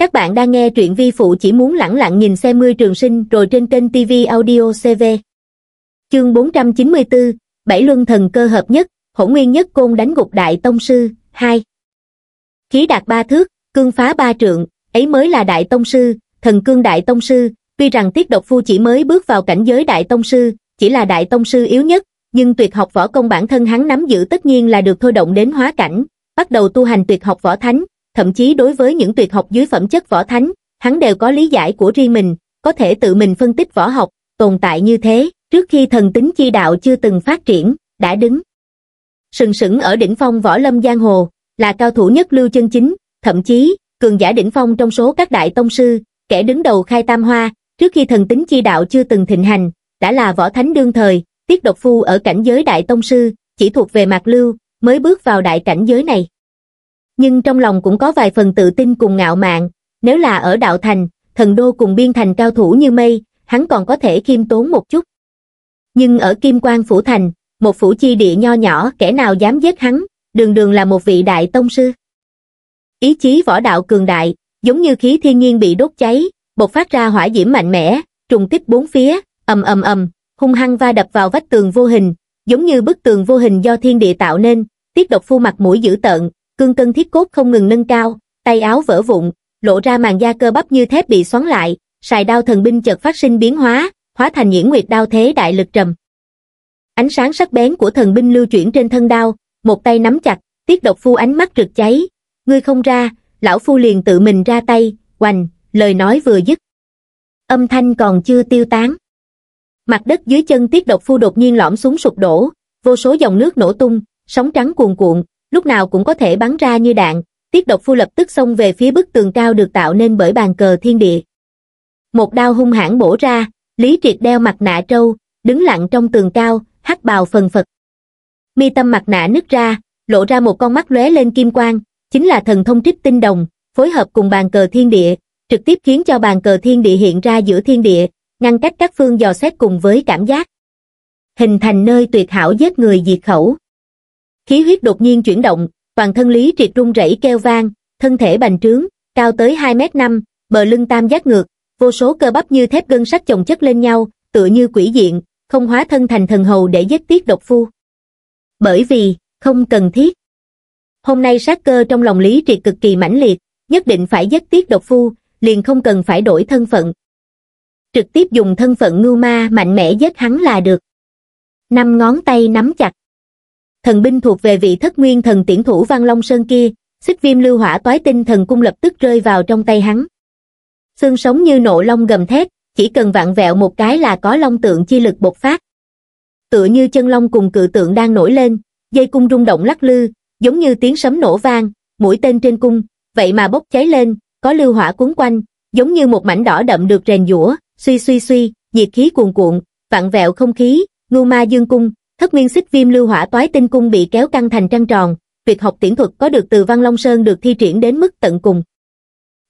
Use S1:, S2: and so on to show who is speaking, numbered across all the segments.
S1: Các bạn đang nghe truyện vi phụ chỉ muốn lẳng lặng nhìn xe mươi trường sinh rồi trên kênh TV Audio CV. Chương 494, Bảy Luân Thần Cơ Hợp Nhất, Hỗn Nguyên Nhất Côn Đánh Gục Đại Tông Sư, 2. Khí đạt ba thước, cương phá ba trượng, ấy mới là Đại Tông Sư, Thần Cương Đại Tông Sư, tuy rằng Tiết Độc Phu chỉ mới bước vào cảnh giới Đại Tông Sư, chỉ là Đại Tông Sư yếu nhất, nhưng tuyệt học võ công bản thân hắn nắm giữ tất nhiên là được thôi động đến hóa cảnh, bắt đầu tu hành tuyệt học võ thánh, thậm chí đối với những tuyệt học dưới phẩm chất võ thánh, hắn đều có lý giải của riêng mình, có thể tự mình phân tích võ học, tồn tại như thế, trước khi thần tính chi đạo chưa từng phát triển, đã đứng. Sừng sững ở đỉnh phong võ lâm giang hồ, là cao thủ nhất lưu chân chính, thậm chí, cường giả đỉnh phong trong số các đại tông sư, kẻ đứng đầu khai tam hoa, trước khi thần tính chi đạo chưa từng thịnh hành, đã là võ thánh đương thời, tiết độc phu ở cảnh giới đại tông sư, chỉ thuộc về mạc lưu, mới bước vào đại cảnh giới này nhưng trong lòng cũng có vài phần tự tin cùng ngạo mạn nếu là ở đạo thành thần đô cùng biên thành cao thủ như mây hắn còn có thể khiêm tốn một chút nhưng ở kim quan phủ thành một phủ chi địa nho nhỏ kẻ nào dám giết hắn đường đường là một vị đại tông sư ý chí võ đạo cường đại giống như khí thiên nhiên bị đốt cháy bộc phát ra hỏa diễm mạnh mẽ trùng tiếp bốn phía ầm ầm ầm hung hăng va đập vào vách tường vô hình giống như bức tường vô hình do thiên địa tạo nên tiết độc phu mặt mũi dữ tợn cương cân thiết cốt không ngừng nâng cao, tay áo vỡ vụn, lộ ra màn da cơ bắp như thép bị xoắn lại, xài đao thần binh chợt phát sinh biến hóa, hóa thành nhiễm nguyệt đao thế đại lực trầm. Ánh sáng sắc bén của thần binh lưu chuyển trên thân đao, một tay nắm chặt, tiết độc phu ánh mắt rực cháy, ngươi không ra, lão phu liền tự mình ra tay, hoành, lời nói vừa dứt. Âm thanh còn chưa tiêu tán. Mặt đất dưới chân tiết độc phu đột nhiên lõm xuống sụp đổ, vô số dòng nước nổ tung, sóng trắng cuồn cuộn, lúc nào cũng có thể bắn ra như đạn, tiết độc phu lập tức xông về phía bức tường cao được tạo nên bởi bàn cờ thiên địa. Một đao hung hãn bổ ra, Lý Triệt đeo mặt nạ trâu, đứng lặng trong tường cao, hắc bào phần phật. Mi tâm mặt nạ nứt ra, lộ ra một con mắt lóe lên kim quang, chính là thần thông trích tinh đồng, phối hợp cùng bàn cờ thiên địa, trực tiếp khiến cho bàn cờ thiên địa hiện ra giữa thiên địa, ngăn cách các phương dò xét cùng với cảm giác. Hình thành nơi tuyệt hảo giết người diệt khẩu khí huyết đột nhiên chuyển động, toàn thân Lý Triệt rung rẩy kêu vang, thân thể bành trướng, cao tới 2 mét 5, bờ lưng tam giác ngược, vô số cơ bắp như thép gân sắt chồng chất lên nhau, tựa như quỷ diện, không hóa thân thành thần hầu để giết tiết độc phu. Bởi vì, không cần thiết. Hôm nay sát cơ trong lòng Lý Triệt cực kỳ mãnh liệt, nhất định phải giết tiết độc phu, liền không cần phải đổi thân phận. Trực tiếp dùng thân phận ngưu ma mạnh mẽ giết hắn là được. Năm ngón tay nắm chặt thần binh thuộc về vị thất nguyên thần tiễn thủ Văn Long Sơn kia, xích viêm lưu hỏa toái tinh thần cung lập tức rơi vào trong tay hắn. Xương sống như nộ long gầm thét, chỉ cần vặn vẹo một cái là có long tượng chi lực bộc phát. Tựa như chân long cùng cự tượng đang nổi lên, dây cung rung động lắc lư, giống như tiếng sấm nổ vang, mũi tên trên cung, vậy mà bốc cháy lên, có lưu hỏa cuốn quanh, giống như một mảnh đỏ đậm được rèn dũa, suy suy suy, nhiệt khí cuồn cuộn, vặn vẹo không khí, ngu ma dương cung, thất nguyên xích viêm lưu hỏa toái tinh cung bị kéo căng thành trăng tròn, việc học tiễn thuật có được từ Văn Long Sơn được thi triển đến mức tận cùng.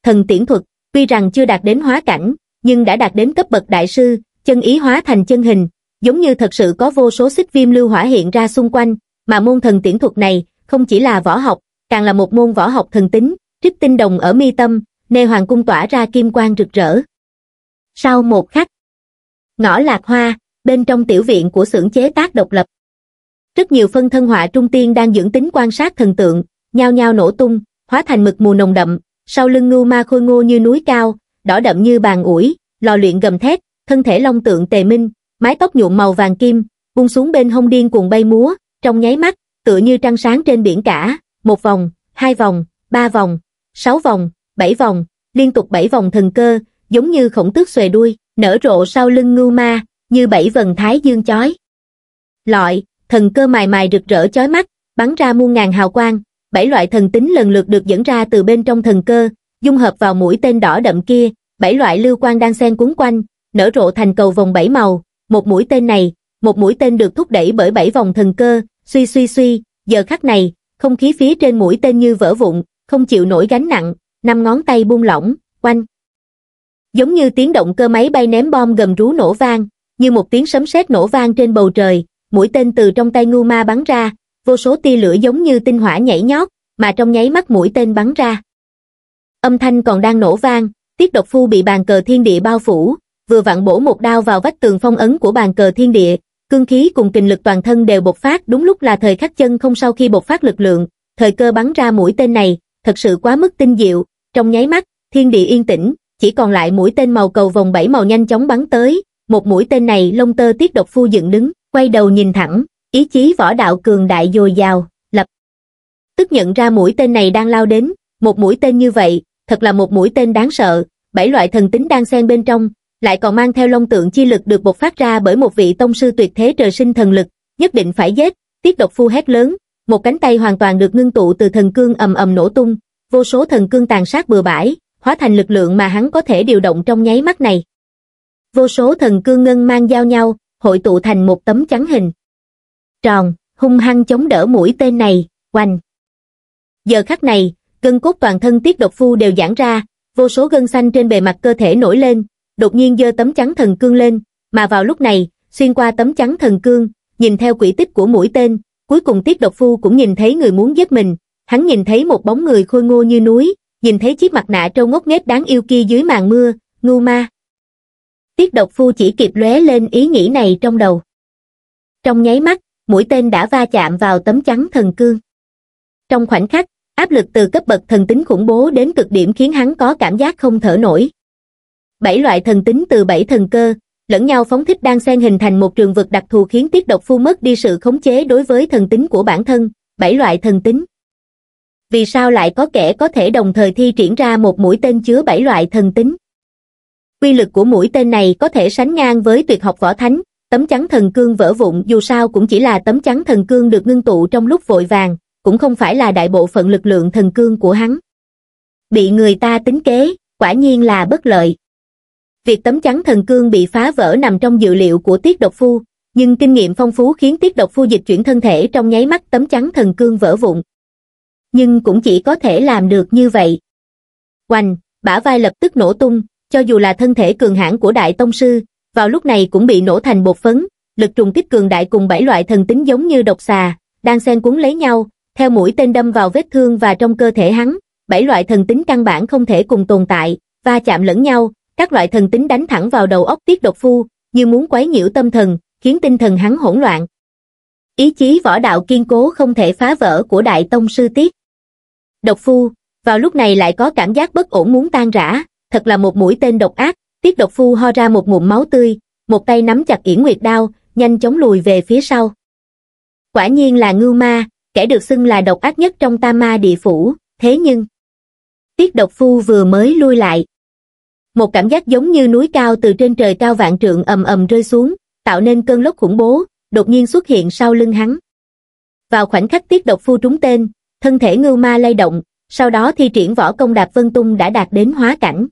S1: Thần tiễn thuật, tuy rằng chưa đạt đến hóa cảnh, nhưng đã đạt đến cấp bậc đại sư, chân ý hóa thành chân hình, giống như thật sự có vô số xích viêm lưu hỏa hiện ra xung quanh, mà môn thần tiễn thuật này không chỉ là võ học, càng là một môn võ học thần tính, trích tinh đồng ở mi tâm, nê hoàng cung tỏa ra kim quang rực rỡ. Sau một khắc, ngõ lạc hoa, bên trong tiểu viện của xưởng chế tác độc lập. Rất nhiều phân thân họa trung tiên đang dưỡng tính quan sát thần tượng, nhao nhao nổ tung, hóa thành mực mù nồng đậm, sau lưng ngưu ma khôi ngô như núi cao, đỏ đậm như bàn ủi, lò luyện gầm thét, thân thể long tượng tề minh, mái tóc nhuộm màu vàng kim, buông xuống bên hông điên cuồng bay múa, trong nháy mắt, tựa như trăng sáng trên biển cả, một vòng, hai vòng, ba vòng, sáu vòng, bảy vòng, liên tục bảy vòng thần cơ, giống như khổng tước xòe đuôi, nở rộ sau lưng ngưu ma, như bảy vần thái dương chói. Lọi, thần cơ mài mài rực rỡ chói mắt, bắn ra muôn ngàn hào quang, bảy loại thần tính lần lượt được dẫn ra từ bên trong thần cơ, dung hợp vào mũi tên đỏ đậm kia, bảy loại lưu quang đang xen cuốn quanh, nở rộ thành cầu vòng bảy màu, một mũi tên này, một mũi tên được thúc đẩy bởi bảy vòng thần cơ, suy suy suy, giờ khắc này, không khí phía trên mũi tên như vỡ vụn, không chịu nổi gánh nặng, năm ngón tay buông lỏng, quanh. Giống như tiếng động cơ máy bay ném bom gầm rú nổ vang, như một tiếng sấm sét nổ vang trên bầu trời, mũi tên từ trong tay ngu ma bắn ra, vô số tia lửa giống như tinh hỏa nhảy nhót, mà trong nháy mắt mũi tên bắn ra. Âm thanh còn đang nổ vang, tiết độc phu bị bàn cờ thiên địa bao phủ, vừa vặn bổ một đao vào vách tường phong ấn của bàn cờ thiên địa, cương khí cùng kình lực toàn thân đều bộc phát đúng lúc là thời khắc chân không sau khi bộc phát lực lượng, thời cơ bắn ra mũi tên này, thật sự quá mức tinh diệu, trong nháy mắt, thiên địa yên tĩnh, chỉ còn lại mũi tên màu cầu vòng bảy màu nhanh chóng bắn tới, một mũi tên này lông tơ tiết độc phu dựng đứng, quay đầu nhìn thẳng, ý chí võ đạo cường đại dồi dào, lập. Tức nhận ra mũi tên này đang lao đến, một mũi tên như vậy, thật là một mũi tên đáng sợ, bảy loại thần tính đang xen bên trong, lại còn mang theo long tượng chi lực được bộc phát ra bởi một vị tông sư tuyệt thế trời sinh thần lực, nhất định phải giết, tiết độc phu hét lớn, một cánh tay hoàn toàn được ngưng tụ từ thần cương ầm ầm nổ tung, vô số thần cương tàn sát bừa bãi, hóa thành lực lượng mà hắn có thể điều động trong nháy mắt này vô số thần cương ngân mang giao nhau, hội tụ thành một tấm trắng hình. Tròn, hung hăng chống đỡ mũi tên này, oanh. Giờ khắc này, gân cốt toàn thân tiết độc phu đều giãn ra, vô số gân xanh trên bề mặt cơ thể nổi lên, đột nhiên giơ tấm trắng thần cương lên, mà vào lúc này, xuyên qua tấm trắng thần cương, nhìn theo quỹ tích của mũi tên, cuối cùng tiết độc phu cũng nhìn thấy người muốn giết mình, hắn nhìn thấy một bóng người khôi ngô như núi, nhìn thấy chiếc mặt nạ trâu ngốc nghếch đáng yêu kia dưới màn mưa, ngu ma tiết độc phu chỉ kịp lóe lên ý nghĩ này trong đầu trong nháy mắt mũi tên đã va chạm vào tấm chắn thần cương trong khoảnh khắc áp lực từ cấp bậc thần tính khủng bố đến cực điểm khiến hắn có cảm giác không thở nổi bảy loại thần tính từ bảy thần cơ lẫn nhau phóng thích đang xen hình thành một trường vực đặc thù khiến tiết độc phu mất đi sự khống chế đối với thần tính của bản thân bảy loại thần tính vì sao lại có kẻ có thể đồng thời thi triển ra một mũi tên chứa bảy loại thần tính quy lực của mũi tên này có thể sánh ngang với tuyệt học võ thánh, tấm chắn thần cương vỡ vụn dù sao cũng chỉ là tấm chắn thần cương được ngưng tụ trong lúc vội vàng, cũng không phải là đại bộ phận lực lượng thần cương của hắn. Bị người ta tính kế, quả nhiên là bất lợi. Việc tấm chắn thần cương bị phá vỡ nằm trong dự liệu của Tiết Độc Phu, nhưng kinh nghiệm phong phú khiến Tiết Độc Phu dịch chuyển thân thể trong nháy mắt tấm chắn thần cương vỡ vụn. Nhưng cũng chỉ có thể làm được như vậy. Oanh, bả vai lập tức nổ tung, cho dù là thân thể cường hãn của đại tông sư, vào lúc này cũng bị nổ thành bột phấn, lực trùng kích cường đại cùng bảy loại thần tính giống như độc xà, đang xen cuốn lấy nhau, theo mũi tên đâm vào vết thương và trong cơ thể hắn, bảy loại thần tính căn bản không thể cùng tồn tại, va chạm lẫn nhau, các loại thần tính đánh thẳng vào đầu óc Tiết Độc Phu, như muốn quấy nhiễu tâm thần, khiến tinh thần hắn hỗn loạn. Ý chí võ đạo kiên cố không thể phá vỡ của Đại Tông Sư Tiết. Độc Phu, vào lúc này lại có cảm giác bất ổn muốn tan rã, thật là một mũi tên độc ác, tiết độc phu ho ra một ngụm máu tươi, một tay nắm chặt yển nguyệt đao, nhanh chóng lùi về phía sau. Quả nhiên là ngưu ma, kẻ được xưng là độc ác nhất trong tam ma địa phủ, thế nhưng... Tiết độc phu vừa mới lui lại. Một cảm giác giống như núi cao từ trên trời cao vạn trượng ầm ầm rơi xuống, tạo nên cơn lốc khủng bố, đột nhiên xuất hiện sau lưng hắn. Vào khoảnh khắc tiết độc phu trúng tên, thân thể ngưu ma lay động, sau đó thi triển võ công đạp vân tung đã đạt đến hóa cảnh.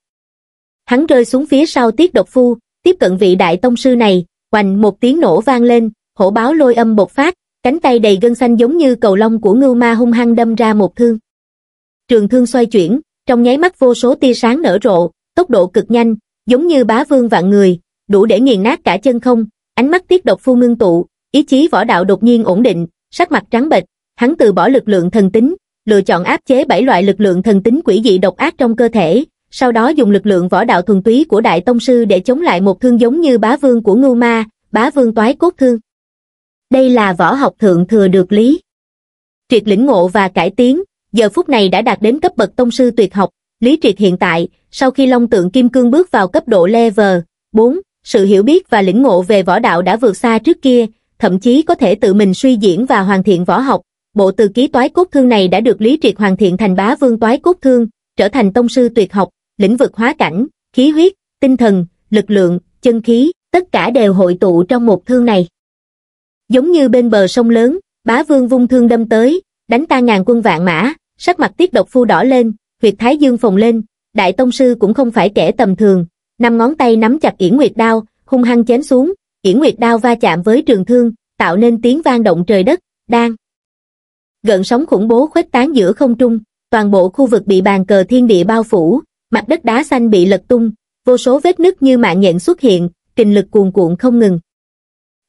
S1: Hắn rơi xuống phía sau tiết độc phu, tiếp cận vị đại tông sư này, hoành một tiếng nổ vang lên, hổ báo lôi âm bột phát, cánh tay đầy gân xanh giống như cầu lông của ngưu ma hung hăng đâm ra một thương. Trường thương xoay chuyển, trong nháy mắt vô số tia sáng nở rộ, tốc độ cực nhanh, giống như bá vương vạn người, đủ để nghiền nát cả chân không, ánh mắt tiết độc phu ngưng tụ, ý chí võ đạo đột nhiên ổn định, sắc mặt trắng bệch, hắn từ bỏ lực lượng thần tính, lựa chọn áp chế bảy loại lực lượng thần tính quỷ dị độc ác trong cơ thể, sau đó dùng lực lượng võ đạo thuần túy của Đại Tông Sư để chống lại một thương giống như bá vương của Ngưu Ma, bá vương toái cốt thương. Đây là võ học thượng thừa được lý. Triệt lĩnh ngộ và cải tiến, giờ phút này đã đạt đến cấp bậc Tông Sư tuyệt học, lý triệt hiện tại, sau khi Long Tượng Kim Cương bước vào cấp độ level 4, sự hiểu biết và lĩnh ngộ về võ đạo đã vượt xa trước kia, thậm chí có thể tự mình suy diễn và hoàn thiện võ học. Bộ từ ký toái cốt thương này đã được lý triệt hoàn thiện thành bá vương toái cốt thương, trở thành tông sư tuyệt học, lĩnh vực hóa cảnh khí huyết tinh thần lực lượng chân khí tất cả đều hội tụ trong một thương này giống như bên bờ sông lớn bá vương vung thương đâm tới đánh ta ngàn quân vạn mã sắc mặt tiết độc phu đỏ lên huyệt thái dương phồng lên đại tông sư cũng không phải kẻ tầm thường năm ngón tay nắm chặt yển nguyệt đao hung hăng chém xuống yển nguyệt đao va chạm với trường thương tạo nên tiếng vang động trời đất đang gần sóng khủng bố khuếch tán giữa không trung toàn bộ khu vực bị bàn cờ thiên địa bao phủ mặt đất đá xanh bị lật tung, vô số vết nứt như mạng nhện xuất hiện, kình lực cuồn cuộn không ngừng.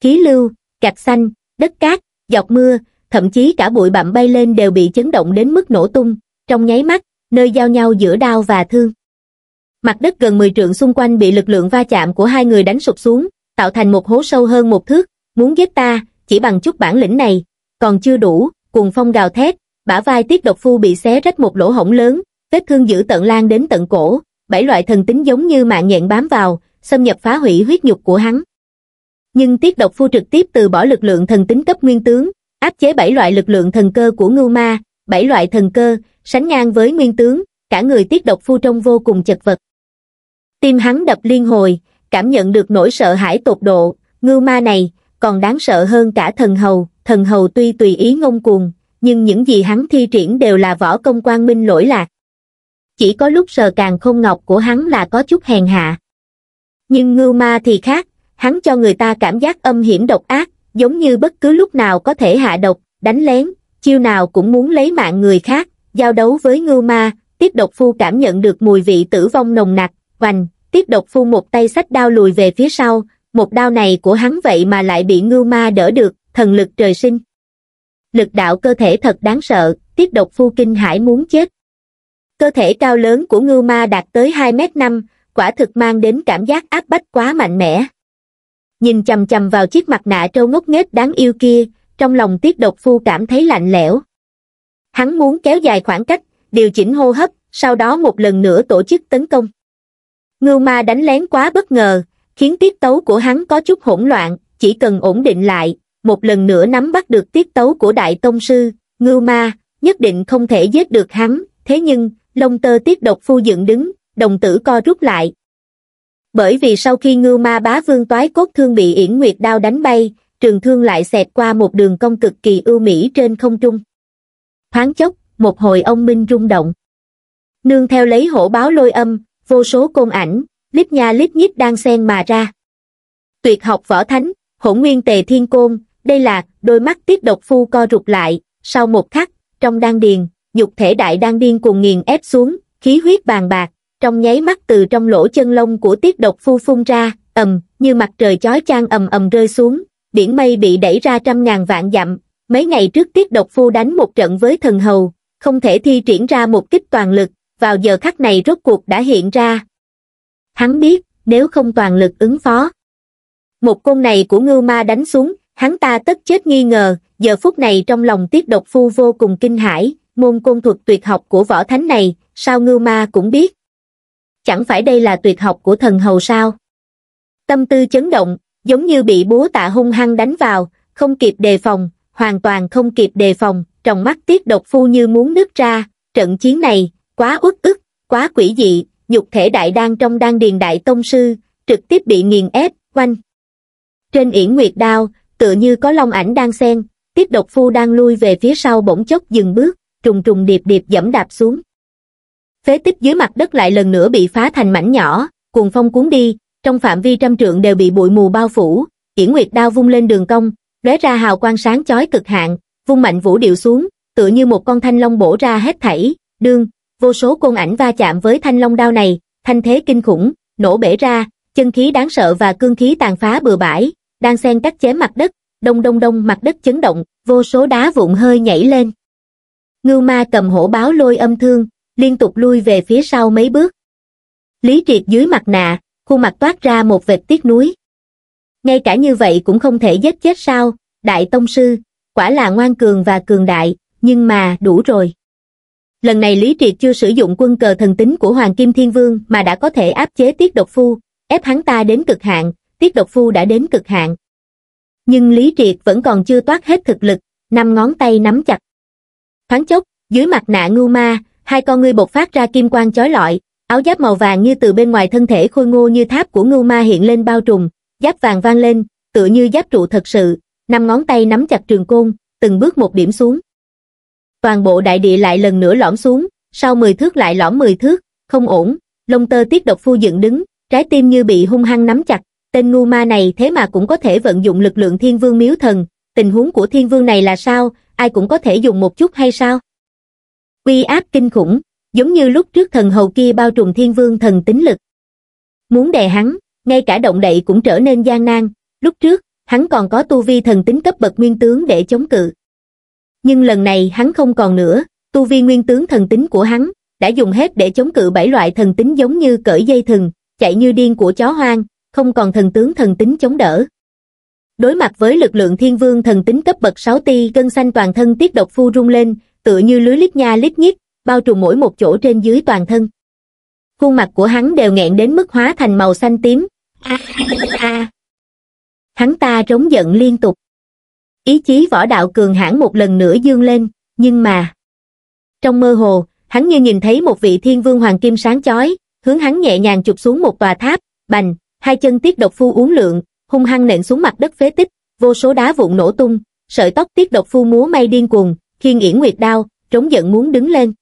S1: Khí lưu, gạch xanh, đất cát, giọt mưa, thậm chí cả bụi bặm bay lên đều bị chấn động đến mức nổ tung, trong nháy mắt, nơi giao nhau giữa đao và thương. Mặt đất gần 10 trượng xung quanh bị lực lượng va chạm của hai người đánh sụp xuống, tạo thành một hố sâu hơn một thước, muốn giết ta, chỉ bằng chút bản lĩnh này, còn chưa đủ, cuồng phong gào thét, bả vai tiết độc phu bị xé rách một lỗ hổng lớn, vết thương dữ tận lan đến tận cổ, bảy loại thần tính giống như mạng nhện bám vào, xâm nhập phá hủy huyết nhục của hắn. Nhưng tiết độc phu trực tiếp từ bỏ lực lượng thần tính cấp nguyên tướng, áp chế bảy loại lực lượng thần cơ của ngưu ma, bảy loại thần cơ, sánh ngang với nguyên tướng, cả người tiết độc phu trông vô cùng chật vật. Tim hắn đập liên hồi, cảm nhận được nỗi sợ hãi tột độ, ngưu ma này, còn đáng sợ hơn cả thần hầu, thần hầu tuy tùy ý ngông cuồng, nhưng những gì hắn thi triển đều là võ công quan minh lỗi lạc chỉ có lúc sờ càng không ngọc của hắn là có chút hèn hạ. Nhưng ngưu ma thì khác, hắn cho người ta cảm giác âm hiểm độc ác, giống như bất cứ lúc nào có thể hạ độc, đánh lén, chiêu nào cũng muốn lấy mạng người khác, giao đấu với ngưu ma, tiết độc phu cảm nhận được mùi vị tử vong nồng nặc, vành, tiết độc phu một tay sách đao lùi về phía sau, một đao này của hắn vậy mà lại bị ngưu ma đỡ được, thần lực trời sinh. Lực đạo cơ thể thật đáng sợ, tiết độc phu kinh hãi muốn chết cơ thể cao lớn của ngưu ma đạt tới hai m năm quả thực mang đến cảm giác áp bách quá mạnh mẽ nhìn chằm chằm vào chiếc mặt nạ trâu ngốc nghếch đáng yêu kia trong lòng tiết độc phu cảm thấy lạnh lẽo hắn muốn kéo dài khoảng cách điều chỉnh hô hấp sau đó một lần nữa tổ chức tấn công ngưu ma đánh lén quá bất ngờ khiến tiết tấu của hắn có chút hỗn loạn chỉ cần ổn định lại một lần nữa nắm bắt được tiết tấu của đại tông sư ngưu ma nhất định không thể giết được hắn thế nhưng lông tơ tiết độc phu dựng đứng đồng tử co rút lại bởi vì sau khi ngưu ma bá vương toái cốt thương bị yển nguyệt đao đánh bay trường thương lại xẹt qua một đường cong cực kỳ ưu mỹ trên không trung thoáng chốc một hồi ông minh rung động nương theo lấy hổ báo lôi âm vô số côn ảnh lít nha lít nhít đang xen mà ra tuyệt học võ thánh hỗn nguyên tề thiên côn đây là đôi mắt tiết độc phu co rụt lại sau một khắc trong đan điền dục thể đại đang điên cuồng nghiền ép xuống, khí huyết bàn bạc, trong nháy mắt từ trong lỗ chân lông của tiết độc phu phun ra, ầm, như mặt trời chói chang ầm ầm rơi xuống, biển mây bị đẩy ra trăm ngàn vạn dặm, mấy ngày trước tiết độc phu đánh một trận với thần hầu, không thể thi triển ra một kích toàn lực, vào giờ khắc này rốt cuộc đã hiện ra. Hắn biết, nếu không toàn lực ứng phó. Một côn này của ngưu ma đánh xuống, hắn ta tất chết nghi ngờ, giờ phút này trong lòng tiết độc phu vô cùng kinh hãi, môn côn thuật tuyệt học của võ thánh này, sao ngưu ma cũng biết. Chẳng phải đây là tuyệt học của thần hầu sao? Tâm tư chấn động, giống như bị búa tạ hung hăng đánh vào, không kịp đề phòng, hoàn toàn không kịp đề phòng, trong mắt tiết độc phu như muốn nứt ra, trận chiến này, quá uất ức, quá quỷ dị, nhục thể đại đang trong đan điền đại tông sư, trực tiếp bị nghiền ép, quanh. Trên yển nguyệt đao, tựa như có long ảnh đang xen, tiết độc phu đang lui về phía sau bỗng chốc dừng bước trùng trùng điệp điệp dẫm đạp xuống. Phế tích dưới mặt đất lại lần nữa bị phá thành mảnh nhỏ, cuồng phong cuốn đi, trong phạm vi trăm trượng đều bị bụi mù bao phủ, Kiển Nguyệt đao vung lên đường cong, lóe ra hào quang sáng chói cực hạn, vung mạnh vũ điệu xuống, tựa như một con thanh long bổ ra hết thảy, đương, vô số côn ảnh va chạm với thanh long đao này, thanh thế kinh khủng, nổ bể ra, chân khí đáng sợ và cương khí tàn phá bừa bãi, đang xen cắt chém mặt đất, đông đông đông mặt đất chấn động, vô số đá vụn hơi nhảy lên ngưu ma cầm hổ báo lôi âm thương, liên tục lui về phía sau mấy bước. Lý Triệt dưới mặt nạ, khuôn mặt toát ra một vệt tiếc núi. Ngay cả như vậy cũng không thể giết chết sao, đại tông sư, quả là ngoan cường và cường đại, nhưng mà đủ rồi. Lần này Lý Triệt chưa sử dụng quân cờ thần tính của Hoàng Kim Thiên Vương mà đã có thể áp chế Tiết Độc Phu, ép hắn ta đến cực hạn, Tiết Độc Phu đã đến cực hạn. Nhưng Lý Triệt vẫn còn chưa toát hết thực lực, năm ngón tay nắm chặt thoáng chốc dưới mặt nạ ngưu ma hai con ngươi bộc phát ra kim quang chói lọi áo giáp màu vàng như từ bên ngoài thân thể khôi ngô như tháp của ngưu ma hiện lên bao trùm giáp vàng vang lên tựa như giáp trụ thật sự năm ngón tay nắm chặt trường côn từng bước một điểm xuống toàn bộ đại địa lại lần nữa lõm xuống sau mười thước lại lõm mười thước không ổn lông tơ tiết độc phu dựng đứng trái tim như bị hung hăng nắm chặt tên ngưu ma này thế mà cũng có thể vận dụng lực lượng thiên vương miếu thần tình huống của thiên vương này là sao ai cũng có thể dùng một chút hay sao? Quy áp kinh khủng, giống như lúc trước thần hầu kia bao trùm thiên vương thần tính lực. Muốn đè hắn, ngay cả động đậy cũng trở nên gian nan, lúc trước, hắn còn có tu vi thần tính cấp bậc nguyên tướng để chống cự. Nhưng lần này hắn không còn nữa, tu vi nguyên tướng thần tính của hắn đã dùng hết để chống cự bảy loại thần tính giống như cởi dây thừng, chạy như điên của chó hoang, không còn thần tướng thần tính chống đỡ. Đối mặt với lực lượng thiên vương thần tính cấp bậc 6 ti gân xanh toàn thân tiết độc phu rung lên, tựa như lưới lít nha lít nhít, bao trùm mỗi một chỗ trên dưới toàn thân. Khuôn mặt của hắn đều nghẹn đến mức hóa thành màu xanh tím. À, à. Hắn ta rống giận liên tục. Ý chí võ đạo cường hãn một lần nữa dương lên, nhưng mà... Trong mơ hồ, hắn như nhìn thấy một vị thiên vương hoàng kim sáng chói, hướng hắn nhẹ nhàng chụp xuống một tòa tháp, bành, hai chân tiết độc phu uống lượng, hung hăng nện xuống mặt đất phế tích, vô số đá vụn nổ tung, sợi tóc tiết độc phu múa may điên cuồng, khiên yển nguyệt đao, trống giận muốn đứng lên.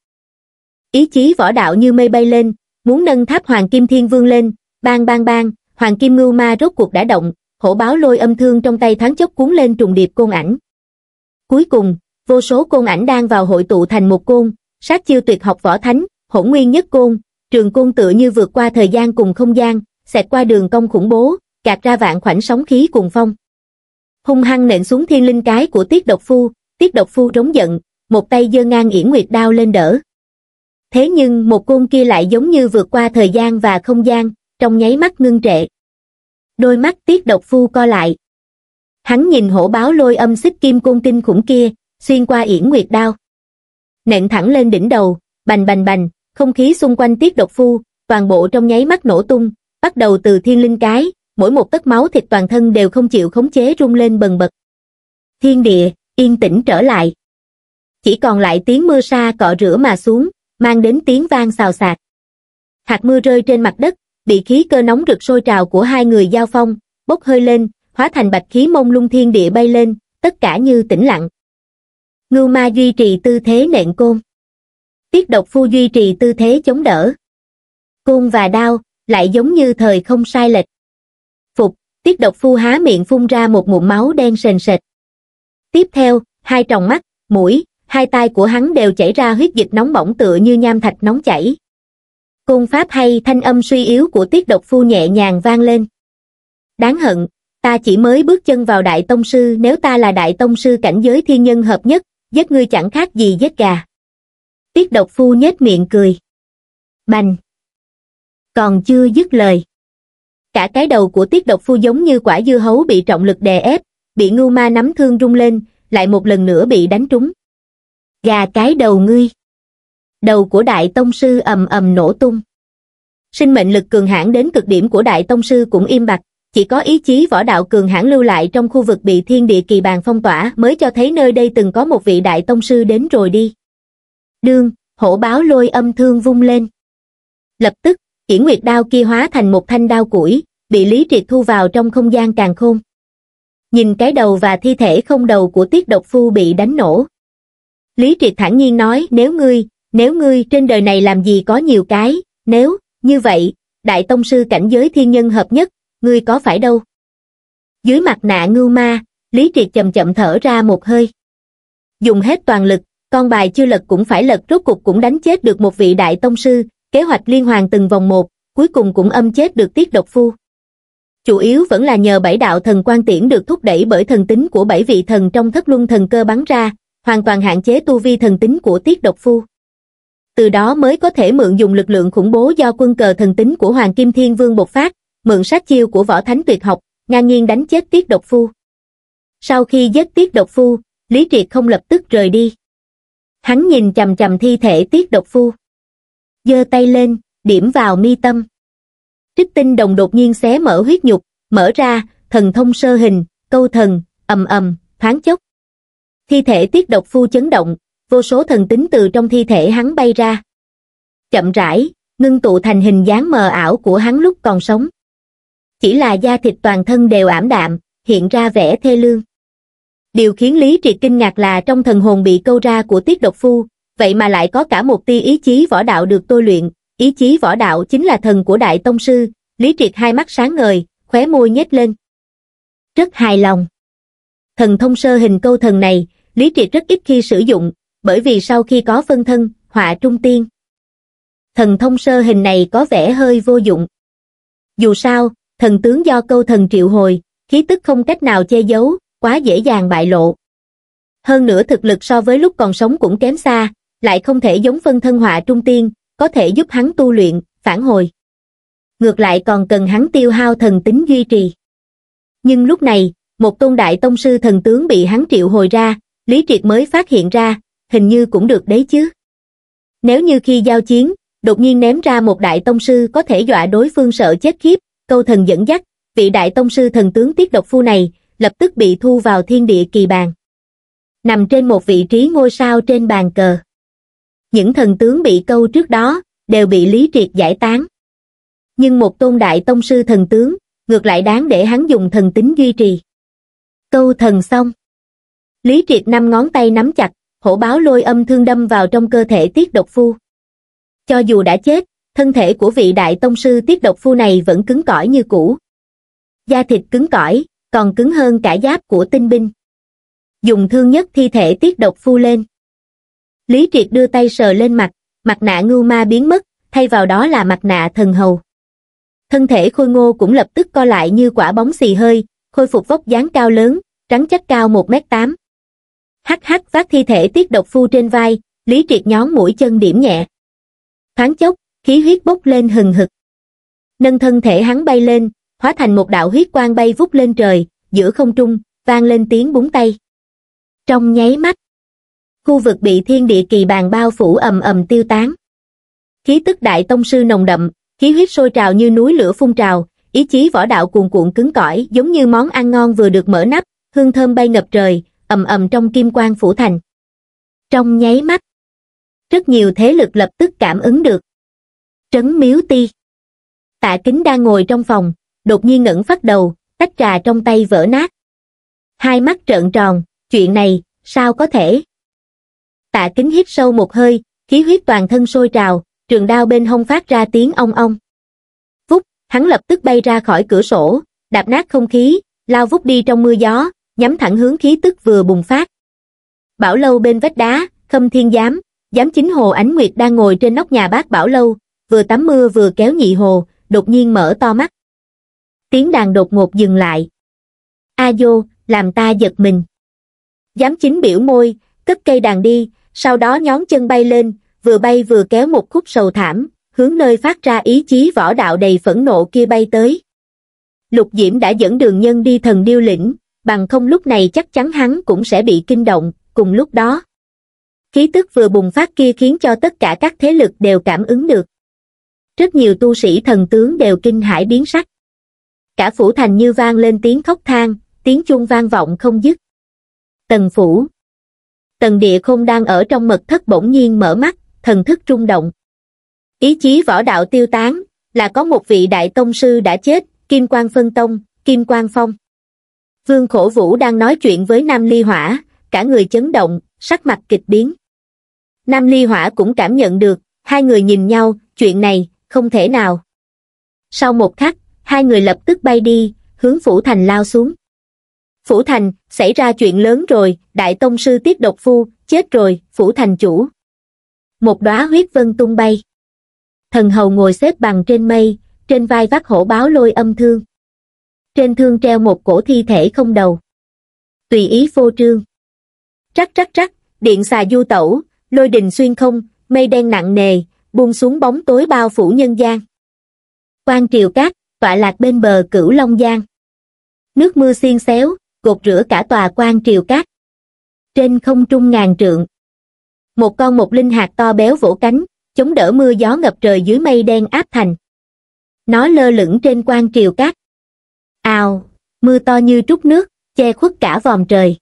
S1: Ý chí võ đạo như mây bay lên, muốn nâng tháp Hoàng Kim Thiên Vương lên, bang bang bang, Hoàng Kim Ngưu Ma rốt cuộc đã động, hổ báo lôi âm thương trong tay thoáng chốc cuốn lên trùng điệp côn ảnh. Cuối cùng, vô số côn ảnh đang vào hội tụ thành một côn, sát chiêu tuyệt học võ thánh, hỗn nguyên nhất côn, trường côn tựa như vượt qua thời gian cùng không gian, xẹt qua đường cong khủng bố, gạt ra vạn khoảnh sóng khí cuồng phong. Hung hăng nện xuống thiên linh cái của Tiết Độc Phu, Tiết Độc Phu trống giận, một tay giơ ngang yển nguyệt đao lên đỡ. Thế nhưng một côn kia lại giống như vượt qua thời gian và không gian, trong nháy mắt ngưng trệ. Đôi mắt Tiết Độc Phu co lại. Hắn nhìn hổ báo lôi âm xích kim côn tinh khủng kia, xuyên qua yển nguyệt đao. Nện thẳng lên đỉnh đầu, bành bành bành, không khí xung quanh Tiết Độc Phu, toàn bộ trong nháy mắt nổ tung, bắt đầu từ thiên linh cái, mỗi một tấc máu thịt toàn thân đều không chịu khống chế rung lên bần bật. Thiên địa, yên tĩnh trở lại. Chỉ còn lại tiếng mưa sa cọ rửa mà xuống, mang đến tiếng vang xào xạc. Hạt mưa rơi trên mặt đất, bị khí cơ nóng rực sôi trào của hai người giao phong, bốc hơi lên, hóa thành bạch khí mông lung thiên địa bay lên, tất cả như tĩnh lặng. Ngưu ma duy trì tư thế nện côn. Tiết độc phu duy trì tư thế chống đỡ. Côn và đao lại giống như thời không sai lệch tiết độc phu há miệng phun ra một ngụm máu đen sền sệt. Tiếp theo, hai tròng mắt, mũi, hai tay của hắn đều chảy ra huyết dịch nóng bỏng tựa như nham thạch nóng chảy. Cung pháp hay thanh âm suy yếu của tiết độc phu nhẹ nhàng vang lên. Đáng hận, ta chỉ mới bước chân vào đại tông sư nếu ta là đại tông sư cảnh giới thiên nhân hợp nhất, giết ngươi chẳng khác gì giết gà. Tiết độc phu nhếch miệng cười. Bành! Còn chưa dứt lời. Cả cái đầu của tiết độc phu giống như quả dưa hấu bị trọng lực đè ép, bị ngưu ma nắm thương rung lên, lại một lần nữa bị đánh trúng. Gà cái đầu ngươi. Đầu của đại tông sư ầm ầm nổ tung. Sinh mệnh lực cường hãn đến cực điểm của đại tông sư cũng im bặt, chỉ có ý chí võ đạo cường hãn lưu lại trong khu vực bị thiên địa kỳ bàn phong tỏa mới cho thấy nơi đây từng có một vị đại tông sư đến rồi đi. Đương, hổ báo lôi âm thương vung lên. Lập tức, hiển nguyệt đao kia hóa thành một thanh đao củi bị lý triệt thu vào trong không gian càng khôn nhìn cái đầu và thi thể không đầu của tiết độc phu bị đánh nổ lý triệt thản nhiên nói nếu ngươi nếu ngươi trên đời này làm gì có nhiều cái nếu như vậy đại tông sư cảnh giới thiên nhân hợp nhất ngươi có phải đâu dưới mặt nạ ngưu ma lý triệt chậm chậm thở ra một hơi dùng hết toàn lực con bài chưa lật cũng phải lật rốt cục cũng đánh chết được một vị đại tông sư kế hoạch liên hoàn từng vòng một, cuối cùng cũng âm chết được tiết độc phu. Chủ yếu vẫn là nhờ bảy đạo thần quan tiễn được thúc đẩy bởi thần tính của bảy vị thần trong thất luân thần cơ bắn ra, hoàn toàn hạn chế tu vi thần tính của tiết độc phu. Từ đó mới có thể mượn dùng lực lượng khủng bố do quân cờ thần tính của Hoàng Kim Thiên Vương bộc phát, mượn sát chiêu của võ thánh tuyệt học, ngang nhiên đánh chết tiết độc phu. Sau khi giết tiết độc phu, Lý Triệt không lập tức rời đi. Hắn nhìn chầm chầm thi thể tiết độc phu giơ tay lên điểm vào mi tâm trích tinh đồng đột nhiên xé mở huyết nhục mở ra thần thông sơ hình câu thần ầm ầm thoáng chốc thi thể tiết độc phu chấn động vô số thần tính từ trong thi thể hắn bay ra chậm rãi ngưng tụ thành hình dáng mờ ảo của hắn lúc còn sống chỉ là da thịt toàn thân đều ảm đạm hiện ra vẻ thê lương điều khiến lý triệt kinh ngạc là trong thần hồn bị câu ra của tiết độc phu vậy mà lại có cả một tia ý chí võ đạo được tôi luyện, ý chí võ đạo chính là thần của Đại Tông Sư, Lý Triệt hai mắt sáng ngời, khóe môi nhếch lên. Rất hài lòng. Thần thông sơ hình câu thần này, Lý Triệt rất ít khi sử dụng, bởi vì sau khi có phân thân, họa trung tiên. Thần thông sơ hình này có vẻ hơi vô dụng. Dù sao, thần tướng do câu thần triệu hồi, khí tức không cách nào che giấu, quá dễ dàng bại lộ. Hơn nữa thực lực so với lúc còn sống cũng kém xa, lại không thể giống phân thân họa trung tiên, có thể giúp hắn tu luyện, phản hồi. Ngược lại còn cần hắn tiêu hao thần tính duy trì. Nhưng lúc này, một tôn đại tông sư thần tướng bị hắn triệu hồi ra, Lý Triệt mới phát hiện ra, hình như cũng được đấy chứ. Nếu như khi giao chiến, đột nhiên ném ra một đại tông sư có thể dọa đối phương sợ chết khiếp, câu thần dẫn dắt, vị đại tông sư thần tướng tiết độc phu này, lập tức bị thu vào thiên địa kỳ bàn. Nằm trên một vị trí ngôi sao trên bàn cờ những thần tướng bị câu trước đó đều bị lý triệt giải tán nhưng một tôn đại tông sư thần tướng ngược lại đáng để hắn dùng thần tính duy trì câu thần xong lý triệt năm ngón tay nắm chặt hổ báo lôi âm thương đâm vào trong cơ thể tiết độc phu cho dù đã chết thân thể của vị đại tông sư tiết độc phu này vẫn cứng cỏi như cũ da thịt cứng cỏi còn cứng hơn cả giáp của tinh binh dùng thương nhất thi thể tiết độc phu lên lý triệt đưa tay sờ lên mặt mặt nạ ngưu ma biến mất thay vào đó là mặt nạ thần hầu thân thể khôi ngô cũng lập tức co lại như quả bóng xì hơi khôi phục vóc dáng cao lớn trắng chắc cao một m tám hắc hắc phát thi thể tiết độc phu trên vai lý triệt nhón mũi chân điểm nhẹ thoáng chốc khí huyết bốc lên hừng hực nâng thân thể hắn bay lên hóa thành một đạo huyết quang bay vút lên trời giữa không trung vang lên tiếng búng tay trong nháy mắt khu vực bị thiên địa kỳ bàn bao phủ ầm ầm tiêu tán khí tức đại tông sư nồng đậm khí huyết sôi trào như núi lửa phun trào ý chí võ đạo cuồn cuộn cứng cỏi giống như món ăn ngon vừa được mở nắp hương thơm bay ngập trời ầm ầm trong kim quan phủ thành trong nháy mắt rất nhiều thế lực lập tức cảm ứng được trấn miếu ti tạ kính đang ngồi trong phòng đột nhiên ngẩng phát đầu tách trà trong tay vỡ nát hai mắt trợn tròn chuyện này sao có thể tạ kính hít sâu một hơi, khí huyết toàn thân sôi trào, trường đao bên hông phát ra tiếng ong ong. Vút, hắn lập tức bay ra khỏi cửa sổ, đạp nát không khí, lao vút đi trong mưa gió, nhắm thẳng hướng khí tức vừa bùng phát. Bảo lâu bên vách đá, khâm thiên giám, giám chính Hồ Ánh Nguyệt đang ngồi trên nóc nhà bác Bảo lâu, vừa tắm mưa vừa kéo nhị hồ, đột nhiên mở to mắt. Tiếng đàn đột ngột dừng lại. A vô, làm ta giật mình. Giám chính biểu môi, cất cây đàn đi, sau đó nhón chân bay lên, vừa bay vừa kéo một khúc sầu thảm, hướng nơi phát ra ý chí võ đạo đầy phẫn nộ kia bay tới. Lục Diễm đã dẫn đường nhân đi thần điêu lĩnh, bằng không lúc này chắc chắn hắn cũng sẽ bị kinh động, cùng lúc đó. Khí tức vừa bùng phát kia khiến cho tất cả các thế lực đều cảm ứng được. Rất nhiều tu sĩ thần tướng đều kinh hãi biến sắc. Cả phủ thành như vang lên tiếng khóc than, tiếng chuông vang vọng không dứt. Tần phủ, tần địa không đang ở trong mật thất bỗng nhiên mở mắt, thần thức rung động. Ý chí võ đạo tiêu tán, là có một vị đại tông sư đã chết, Kim Quang Phân Tông, Kim Quang Phong. Vương Khổ Vũ đang nói chuyện với Nam Ly Hỏa, cả người chấn động, sắc mặt kịch biến. Nam Ly Hỏa cũng cảm nhận được, hai người nhìn nhau, chuyện này, không thể nào. Sau một khắc, hai người lập tức bay đi, hướng phủ thành lao xuống. Phủ Thành, xảy ra chuyện lớn rồi, Đại Tông Sư Tiết Độc Phu, chết rồi, Phủ Thành chủ. Một đóa huyết vân tung bay. Thần hầu ngồi xếp bằng trên mây, trên vai vác hổ báo lôi âm thương. Trên thương treo một cổ thi thể không đầu. Tùy ý phô trương. Trắc trắc trắc điện xà du tẩu, lôi đình xuyên không, mây đen nặng nề, buông xuống bóng tối bao phủ nhân gian. Quan triều cát, tọa lạc bên bờ cửu Long Giang. Nước mưa xiên xéo, gột rửa cả tòa quan triều cát. Trên không trung ngàn trượng, một con một linh hạt to béo vỗ cánh, chống đỡ mưa gió ngập trời dưới mây đen áp thành. Nó lơ lửng trên quan triều cát. Ào, mưa to như trút nước, che khuất cả vòm trời.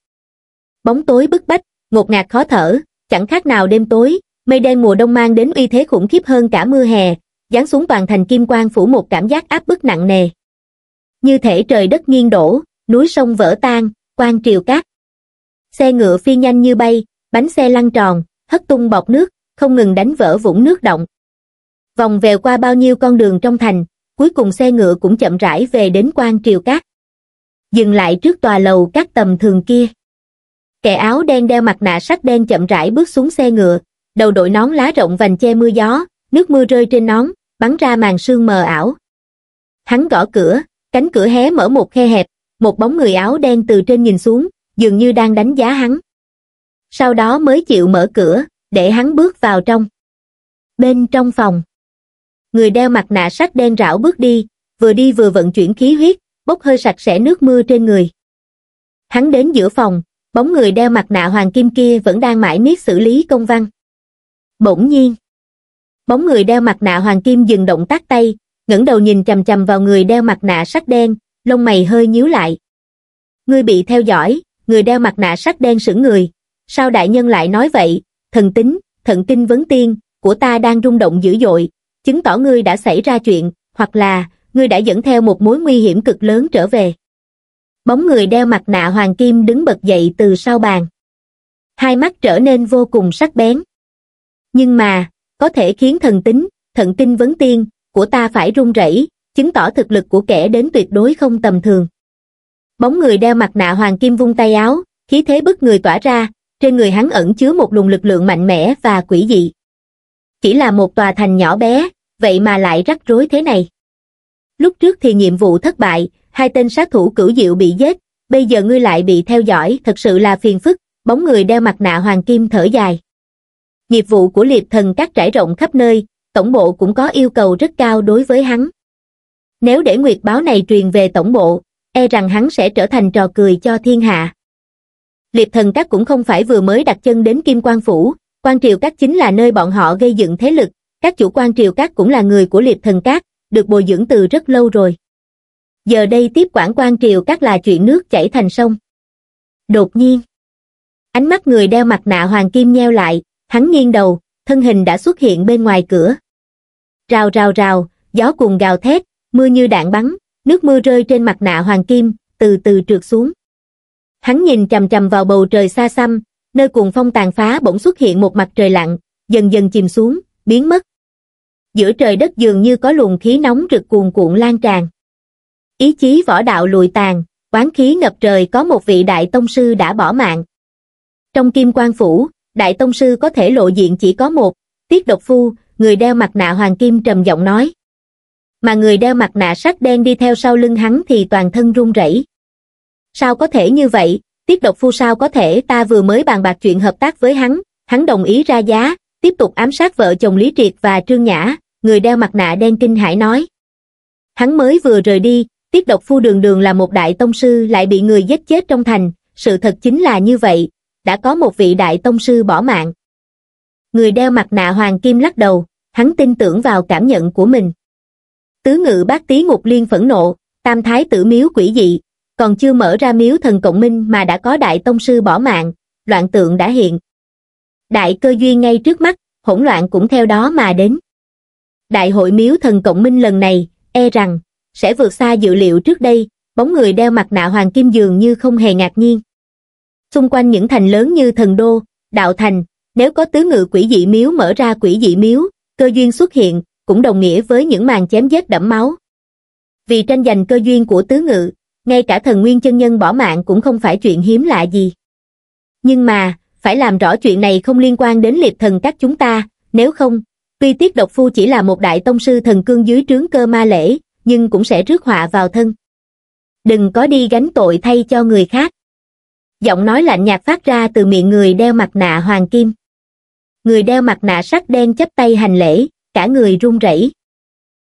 S1: Bóng tối bức bách, ngột ngạt khó thở, chẳng khác nào đêm tối, mây đen mùa đông mang đến uy thế khủng khiếp hơn cả mưa hè, giáng xuống toàn thành kim quang phủ một cảm giác áp bức nặng nề. Như thể trời đất nghiêng đổ, núi sông vỡ tan, quan triều cát. Xe ngựa phi nhanh như bay, bánh xe lăn tròn, hất tung bọt nước, không ngừng đánh vỡ vũng nước động. Vòng vèo qua bao nhiêu con đường trong thành, cuối cùng xe ngựa cũng chậm rãi về đến quan triều cát. Dừng lại trước tòa lầu các tầm thường kia. Kẻ áo đen đeo mặt nạ sắt đen chậm rãi bước xuống xe ngựa, đầu đội nón lá rộng vành che mưa gió, nước mưa rơi trên nón, bắn ra màn sương mờ ảo. Hắn gõ cửa, cánh cửa hé mở một khe hẹp, một bóng người áo đen từ trên nhìn xuống, dường như đang đánh giá hắn. Sau đó mới chịu mở cửa, để hắn bước vào trong. Bên trong phòng, người đeo mặt nạ sắt đen rảo bước đi, vừa đi vừa vận chuyển khí huyết, bốc hơi sạch sẽ nước mưa trên người. Hắn đến giữa phòng, bóng người đeo mặt nạ hoàng kim kia vẫn đang mãi miết xử lý công văn. Bỗng nhiên, bóng người đeo mặt nạ hoàng kim dừng động tác tay, ngẩng đầu nhìn chầm chầm vào người đeo mặt nạ sắt đen, lông mày hơi nhíu lại. Ngươi bị theo dõi, người đeo mặt nạ sắt đen sững người. Sao đại nhân lại nói vậy? Thần tính, thần kinh vấn tiên, của ta đang rung động dữ dội, chứng tỏ ngươi đã xảy ra chuyện, hoặc là, ngươi đã dẫn theo một mối nguy hiểm cực lớn trở về. Bóng người đeo mặt nạ hoàng kim đứng bật dậy từ sau bàn. Hai mắt trở nên vô cùng sắc bén. Nhưng mà, có thể khiến thần tính, thần kinh vấn tiên, của ta phải run rẩy chứng tỏ thực lực của kẻ đến tuyệt đối không tầm thường. Bóng người đeo mặt nạ hoàng kim vung tay áo, khí thế bức người tỏa ra, trên người hắn ẩn chứa một luồng lực lượng mạnh mẽ và quỷ dị. Chỉ là một tòa thành nhỏ bé, vậy mà lại rắc rối thế này. Lúc trước thì nhiệm vụ thất bại, hai tên sát thủ cửu diệu bị giết, bây giờ ngươi lại bị theo dõi, thật sự là phiền phức, bóng người đeo mặt nạ hoàng kim thở dài. nhiệm vụ của liệp thần các trải rộng khắp nơi, tổng bộ cũng có yêu cầu rất cao đối với hắn nếu để nguyệt báo này truyền về tổng bộ e rằng hắn sẽ trở thành trò cười cho thiên hạ liệp thần các cũng không phải vừa mới đặt chân đến kim quan phủ quan triều các chính là nơi bọn họ gây dựng thế lực các chủ quan triều các cũng là người của liệp thần các được bồi dưỡng từ rất lâu rồi giờ đây tiếp quản quan triều các là chuyện nước chảy thành sông đột nhiên ánh mắt người đeo mặt nạ hoàng kim nheo lại hắn nghiêng đầu thân hình đã xuất hiện bên ngoài cửa rào rào rào gió cuồng gào thét mưa như đạn bắn nước mưa rơi trên mặt nạ hoàng kim từ từ trượt xuống hắn nhìn chằm chằm vào bầu trời xa xăm nơi cuồng phong tàn phá bỗng xuất hiện một mặt trời lặng dần dần chìm xuống biến mất giữa trời đất dường như có luồng khí nóng rực cuồn cuộn lan tràn ý chí võ đạo lùi tàn oán khí ngập trời có một vị đại tông sư đã bỏ mạng trong kim quan phủ đại tông sư có thể lộ diện chỉ có một tiết độc phu người đeo mặt nạ hoàng kim trầm giọng nói mà người đeo mặt nạ sắt đen đi theo sau lưng hắn thì toàn thân run rẩy. Sao có thể như vậy, tiết độc phu sao có thể ta vừa mới bàn bạc chuyện hợp tác với hắn, hắn đồng ý ra giá, tiếp tục ám sát vợ chồng Lý Triệt và Trương Nhã, người đeo mặt nạ đen kinh hãi nói. Hắn mới vừa rời đi, tiết độc phu đường đường là một đại tông sư lại bị người giết chết trong thành, sự thật chính là như vậy, đã có một vị đại tông sư bỏ mạng. Người đeo mặt nạ hoàng kim lắc đầu, hắn tin tưởng vào cảm nhận của mình tứ ngự bát tí ngục liên phẫn nộ, tam thái tử miếu quỷ dị, còn chưa mở ra miếu thần cộng minh mà đã có đại tông sư bỏ mạng, loạn tượng đã hiện. Đại cơ duyên ngay trước mắt, hỗn loạn cũng theo đó mà đến. Đại hội miếu thần cộng minh lần này, e rằng, sẽ vượt xa dự liệu trước đây, bóng người đeo mặt nạ hoàng kim dường như không hề ngạc nhiên. Xung quanh những thành lớn như thần đô, đạo thành, nếu có tứ ngự quỷ dị miếu mở ra quỷ dị miếu, cơ duyên xuất hiện, cũng đồng nghĩa với những màn chém giết đẫm máu. Vì tranh giành cơ duyên của tứ ngự, ngay cả thần nguyên chân nhân bỏ mạng cũng không phải chuyện hiếm lạ gì. Nhưng mà, phải làm rõ chuyện này không liên quan đến liệt thần các chúng ta, nếu không, tuy tiết độc phu chỉ là một đại tông sư thần cương dưới trướng cơ ma lễ, nhưng cũng sẽ rước họa vào thân. Đừng có đi gánh tội thay cho người khác. Giọng nói lạnh nhạt phát ra từ miệng người đeo mặt nạ hoàng kim. Người đeo mặt nạ sắt đen chấp tay hành lễ, cả người run rẩy.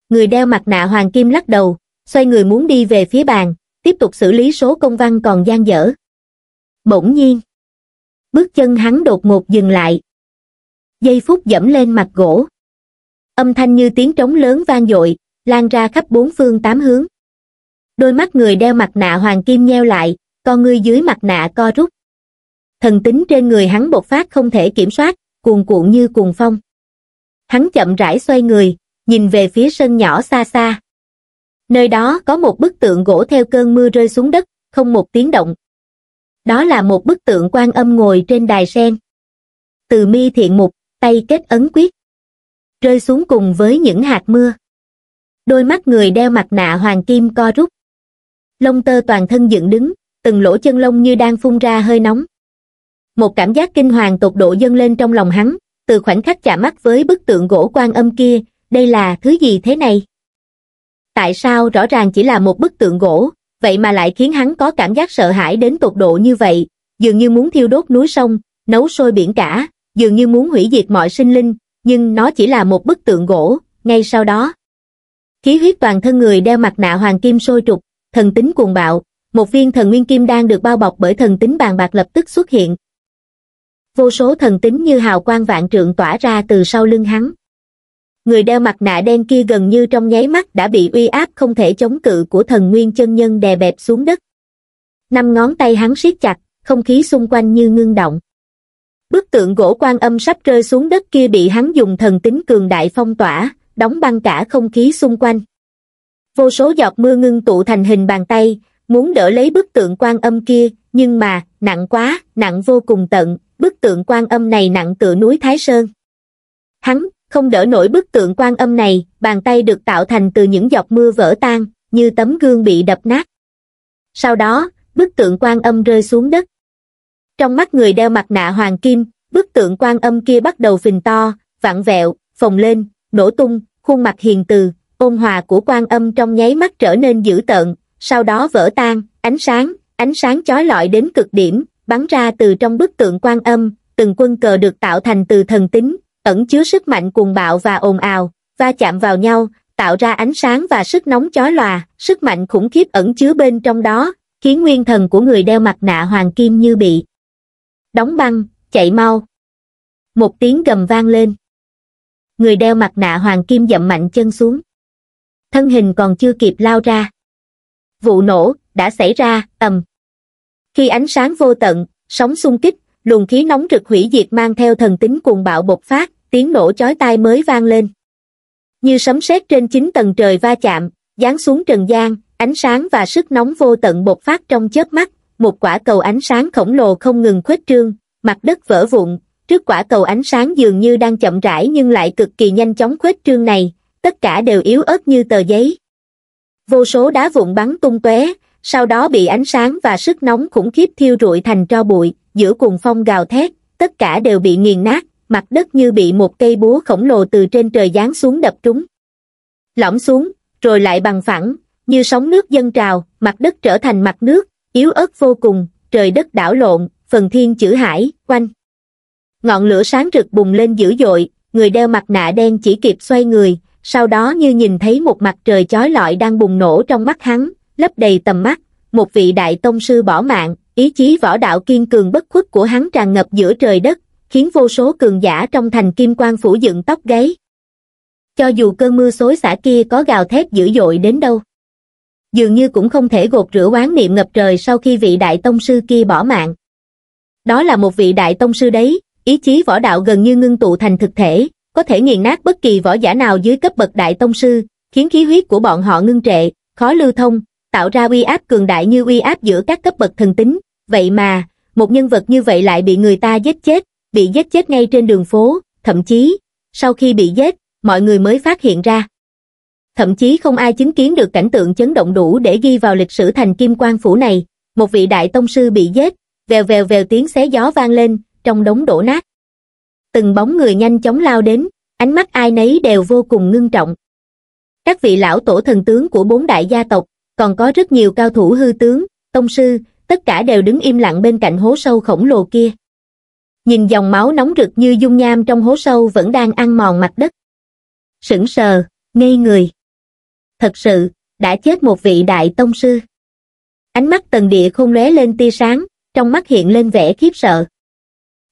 S1: Người đeo mặt nạ hoàng kim lắc đầu, xoay người muốn đi về phía bàn, tiếp tục xử lý số công văn còn gian dở. Bỗng nhiên, bước chân hắn đột ngột dừng lại. Giây phút dẫm lên mặt gỗ. Âm thanh như tiếng trống lớn vang dội, lan ra khắp bốn phương tám hướng. Đôi mắt người đeo mặt nạ hoàng kim nheo lại, con ngươi dưới mặt nạ co rút. Thần tính trên người hắn bộc phát không thể kiểm soát, cuồn cuộn như cuồng phong hắn chậm rãi xoay người, nhìn về phía sân nhỏ xa xa. Nơi đó có một bức tượng gỗ theo cơn mưa rơi xuống đất, không một tiếng động. Đó là một bức tượng quan âm ngồi trên đài sen. Từ mi thiện mục, tay kết ấn quyết. Rơi xuống cùng với những hạt mưa. Đôi mắt người đeo mặt nạ hoàng kim co rút. Lông tơ toàn thân dựng đứng, từng lỗ chân lông như đang phun ra hơi nóng. Một cảm giác kinh hoàng tột độ dâng lên trong lòng hắn, từ khoảnh khắc chạm mắt với bức tượng gỗ quan âm kia, đây là thứ gì thế này? Tại sao rõ ràng chỉ là một bức tượng gỗ, vậy mà lại khiến hắn có cảm giác sợ hãi đến tột độ như vậy, dường như muốn thiêu đốt núi sông, nấu sôi biển cả, dường như muốn hủy diệt mọi sinh linh, nhưng nó chỉ là một bức tượng gỗ, ngay sau đó. Khí huyết toàn thân người đeo mặt nạ hoàng kim sôi trục, thần tính cuồng bạo, một viên thần nguyên kim đang được bao bọc bởi thần tính bàn bạc lập tức xuất hiện, vô số thần tính như hào quang vạn trượng tỏa ra từ sau lưng hắn người đeo mặt nạ đen kia gần như trong nháy mắt đã bị uy áp không thể chống cự của thần nguyên chân nhân đè bẹp xuống đất năm ngón tay hắn siết chặt không khí xung quanh như ngưng động bức tượng gỗ quan âm sắp rơi xuống đất kia bị hắn dùng thần tính cường đại phong tỏa đóng băng cả không khí xung quanh vô số giọt mưa ngưng tụ thành hình bàn tay muốn đỡ lấy bức tượng quan âm kia nhưng mà nặng quá nặng vô cùng tận bức tượng quan âm này nặng tựa núi Thái Sơn. Hắn, không đỡ nổi bức tượng quan âm này, bàn tay được tạo thành từ những giọt mưa vỡ tan, như tấm gương bị đập nát. Sau đó, bức tượng quan âm rơi xuống đất. Trong mắt người đeo mặt nạ hoàng kim, bức tượng quan âm kia bắt đầu phình to, vặn vẹo, phồng lên, nổ tung, khuôn mặt hiền từ, ôn hòa của quan âm trong nháy mắt trở nên dữ tợn, sau đó vỡ tan, ánh sáng, ánh sáng chói lọi đến cực điểm, bắn ra từ trong bức tượng quan âm, từng quân cờ được tạo thành từ thần tính, ẩn chứa sức mạnh cuồng bạo và ồn ào, va chạm vào nhau, tạo ra ánh sáng và sức nóng chói lòa, sức mạnh khủng khiếp ẩn chứa bên trong đó, khiến nguyên thần của người đeo mặt nạ hoàng kim như bị đóng băng, chạy mau. Một tiếng gầm vang lên. Người đeo mặt nạ hoàng kim dậm mạnh chân xuống. Thân hình còn chưa kịp lao ra. Vụ nổ đã xảy ra, ầm khi ánh sáng vô tận sóng xung kích luồng khí nóng rực hủy diệt mang theo thần tính cuồng bạo bộc phát tiếng nổ chói tai mới vang lên như sấm sét trên chín tầng trời va chạm giáng xuống trần gian ánh sáng và sức nóng vô tận bộc phát trong chớp mắt một quả cầu ánh sáng khổng lồ không ngừng khuếch trương mặt đất vỡ vụn trước quả cầu ánh sáng dường như đang chậm rãi nhưng lại cực kỳ nhanh chóng khuếch trương này tất cả đều yếu ớt như tờ giấy vô số đá vụn bắn tung tóe sau đó bị ánh sáng và sức nóng khủng khiếp thiêu rụi thành tro bụi giữa cuồng phong gào thét tất cả đều bị nghiền nát mặt đất như bị một cây búa khổng lồ từ trên trời giáng xuống đập trúng lõm xuống rồi lại bằng phẳng như sóng nước dâng trào mặt đất trở thành mặt nước yếu ớt vô cùng trời đất đảo lộn phần thiên chữ hải quanh ngọn lửa sáng rực bùng lên dữ dội người đeo mặt nạ đen chỉ kịp xoay người sau đó như nhìn thấy một mặt trời chói lọi đang bùng nổ trong mắt hắn lấp đầy tầm mắt, một vị đại tông sư bỏ mạng, ý chí võ đạo kiên cường bất khuất của hắn tràn ngập giữa trời đất, khiến vô số cường giả trong thành kim quan phủ dựng tóc gáy. Cho dù cơn mưa xối xả kia có gào thét dữ dội đến đâu, dường như cũng không thể gột rửa oán niệm ngập trời sau khi vị đại tông sư kia bỏ mạng. Đó là một vị đại tông sư đấy, ý chí võ đạo gần như ngưng tụ thành thực thể, có thể nghiền nát bất kỳ võ giả nào dưới cấp bậc đại tông sư, khiến khí huyết của bọn họ ngưng trệ, khó lưu thông, tạo ra uy áp cường đại như uy áp giữa các cấp bậc thần tính, vậy mà, một nhân vật như vậy lại bị người ta giết chết, bị giết chết ngay trên đường phố, thậm chí, sau khi bị giết, mọi người mới phát hiện ra. Thậm chí không ai chứng kiến được cảnh tượng chấn động đủ để ghi vào lịch sử thành kim quan phủ này, một vị đại tông sư bị giết, vèo vèo vèo tiếng xé gió vang lên, trong đống đổ nát. Từng bóng người nhanh chóng lao đến, ánh mắt ai nấy đều vô cùng ngưng trọng. Các vị lão tổ thần tướng của bốn đại gia tộc, còn có rất nhiều cao thủ hư tướng, tông sư, tất cả đều đứng im lặng bên cạnh hố sâu khổng lồ kia. Nhìn dòng máu nóng rực như dung nham trong hố sâu vẫn đang ăn mòn mặt đất. Sững sờ, ngây người. Thật sự, đã chết một vị đại tông sư. Ánh mắt tần địa không lóe lên tia sáng, trong mắt hiện lên vẻ khiếp sợ.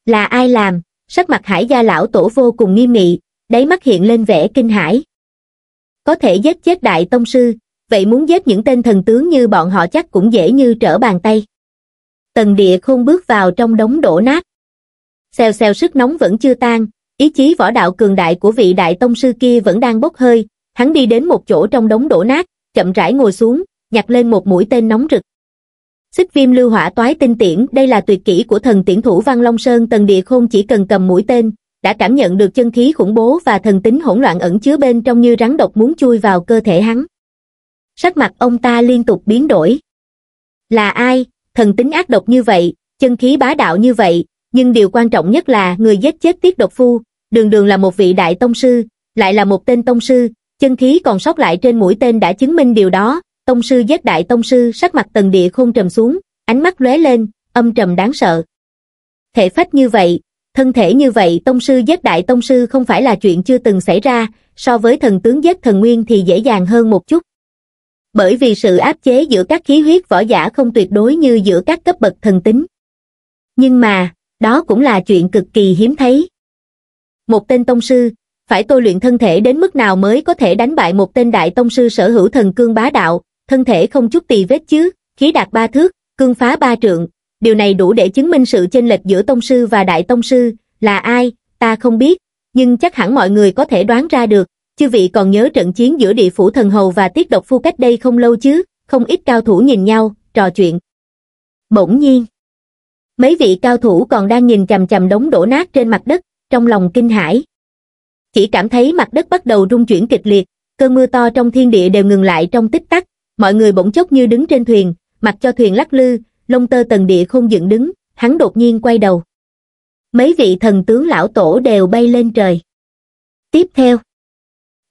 S1: Là ai làm? Sắc mặt hải gia lão tổ vô cùng nghiêm nghị, đáy mắt hiện lên vẻ kinh hãi. Có thể giết chết đại tông sư, vậy muốn giết những tên thần tướng như bọn họ chắc cũng dễ như trở bàn tay. Tần địa khôn bước vào trong đống đổ nát. Xèo xèo sức nóng vẫn chưa tan, ý chí võ đạo cường đại của vị đại tông sư kia vẫn đang bốc hơi, hắn đi đến một chỗ trong đống đổ nát, chậm rãi ngồi xuống, nhặt lên một mũi tên nóng rực. Xích viêm lưu hỏa toái tinh tiễn, đây là tuyệt kỹ của thần tiễn thủ Văn Long Sơn Tần Địa Khôn chỉ cần cầm mũi tên, đã cảm nhận được chân khí khủng bố và thần tính hỗn loạn ẩn chứa bên trong như rắn độc muốn chui vào cơ thể hắn sắc mặt ông ta liên tục biến đổi là ai thần tính ác độc như vậy chân khí bá đạo như vậy nhưng điều quan trọng nhất là người giết chết tiết độc phu đường đường là một vị đại tông sư lại là một tên tông sư chân khí còn sót lại trên mũi tên đã chứng minh điều đó tông sư giết đại tông sư sắc mặt tầng địa khôn trầm xuống ánh mắt lóe lên âm trầm đáng sợ thể phách như vậy thân thể như vậy tông sư giết đại tông sư không phải là chuyện chưa từng xảy ra so với thần tướng giết thần nguyên thì dễ dàng hơn một chút bởi vì sự áp chế giữa các khí huyết võ giả không tuyệt đối như giữa các cấp bậc thần tính. Nhưng mà, đó cũng là chuyện cực kỳ hiếm thấy. Một tên tông sư, phải tôi luyện thân thể đến mức nào mới có thể đánh bại một tên đại tông sư sở hữu thần cương bá đạo, thân thể không chút tì vết chứ, khí đạt ba thước, cương phá ba trượng. Điều này đủ để chứng minh sự chênh lệch giữa tông sư và đại tông sư, là ai, ta không biết, nhưng chắc hẳn mọi người có thể đoán ra được, chư vị còn nhớ trận chiến giữa địa phủ thần hầu và tiết độc phu cách đây không lâu chứ, không ít cao thủ nhìn nhau, trò chuyện. Bỗng nhiên, mấy vị cao thủ còn đang nhìn chằm chằm đống đổ nát trên mặt đất, trong lòng kinh hãi. Chỉ cảm thấy mặt đất bắt đầu rung chuyển kịch liệt, cơn mưa to trong thiên địa đều ngừng lại trong tích tắc, mọi người bỗng chốc như đứng trên thuyền, mặt cho thuyền lắc lư, lông tơ tầng địa không dựng đứng, hắn đột nhiên quay đầu. Mấy vị thần tướng lão tổ đều bay lên trời. Tiếp theo,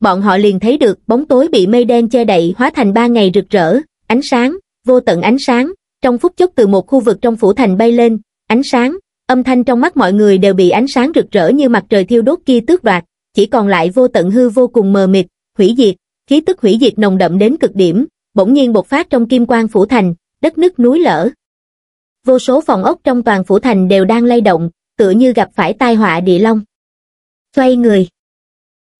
S1: bọn họ liền thấy được bóng tối bị mây đen che đậy hóa thành ba ngày rực rỡ, ánh sáng, vô tận ánh sáng, trong phút chốc từ một khu vực trong phủ thành bay lên, ánh sáng, âm thanh trong mắt mọi người đều bị ánh sáng rực rỡ như mặt trời thiêu đốt kia tước đoạt, chỉ còn lại vô tận hư vô cùng mờ mịt, hủy diệt, khí tức hủy diệt nồng đậm đến cực điểm, bỗng nhiên bộc phát trong kim quang phủ thành, đất nứt núi lở. Vô số phòng ốc trong toàn phủ thành đều đang lay động, tựa như gặp phải tai họa địa long. Xoay người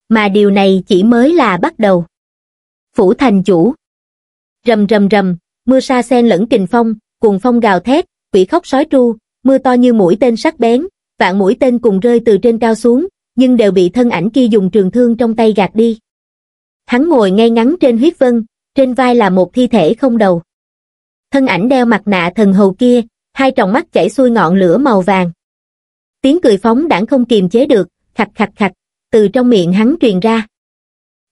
S1: mà điều này chỉ mới là bắt đầu. Phủ thành chủ Rầm rầm rầm, mưa sa sen lẫn kình phong, cuồng phong gào thét, quỷ khóc sói tru, mưa to như mũi tên sắc bén, vạn mũi tên cùng rơi từ trên cao xuống, nhưng đều bị thân ảnh kia dùng trường thương trong tay gạt đi. Hắn ngồi ngay ngắn trên huyết vân, trên vai là một thi thể không đầu. Thân ảnh đeo mặt nạ thần hầu kia, hai tròng mắt chảy xuôi ngọn lửa màu vàng. Tiếng cười phóng đãng không kiềm chế được, khạch khạch khạch, từ trong miệng hắn truyền ra.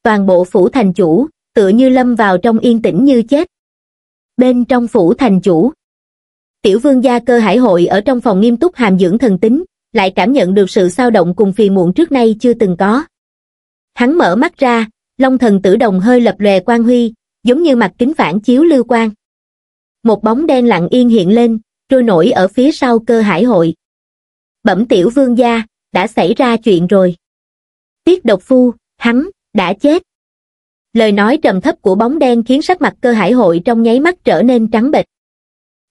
S1: Toàn bộ phủ thành chủ, tựa như lâm vào trong yên tĩnh như chết. Bên trong phủ thành chủ, tiểu vương gia cơ hải hội ở trong phòng nghiêm túc hàm dưỡng thần tính, lại cảm nhận được sự sao động cùng phiền muộn trước nay chưa từng có. Hắn mở mắt ra, long thần tử đồng hơi lập lòe quang huy, giống như mặt kính phản chiếu lưu quang. Một bóng đen lặng yên hiện lên, trôi nổi ở phía sau cơ hải hội. Bẩm tiểu vương gia, đã xảy ra chuyện rồi tiết độc phu hắn đã chết lời nói trầm thấp của bóng đen khiến sắc mặt cơ hải hội trong nháy mắt trở nên trắng bệch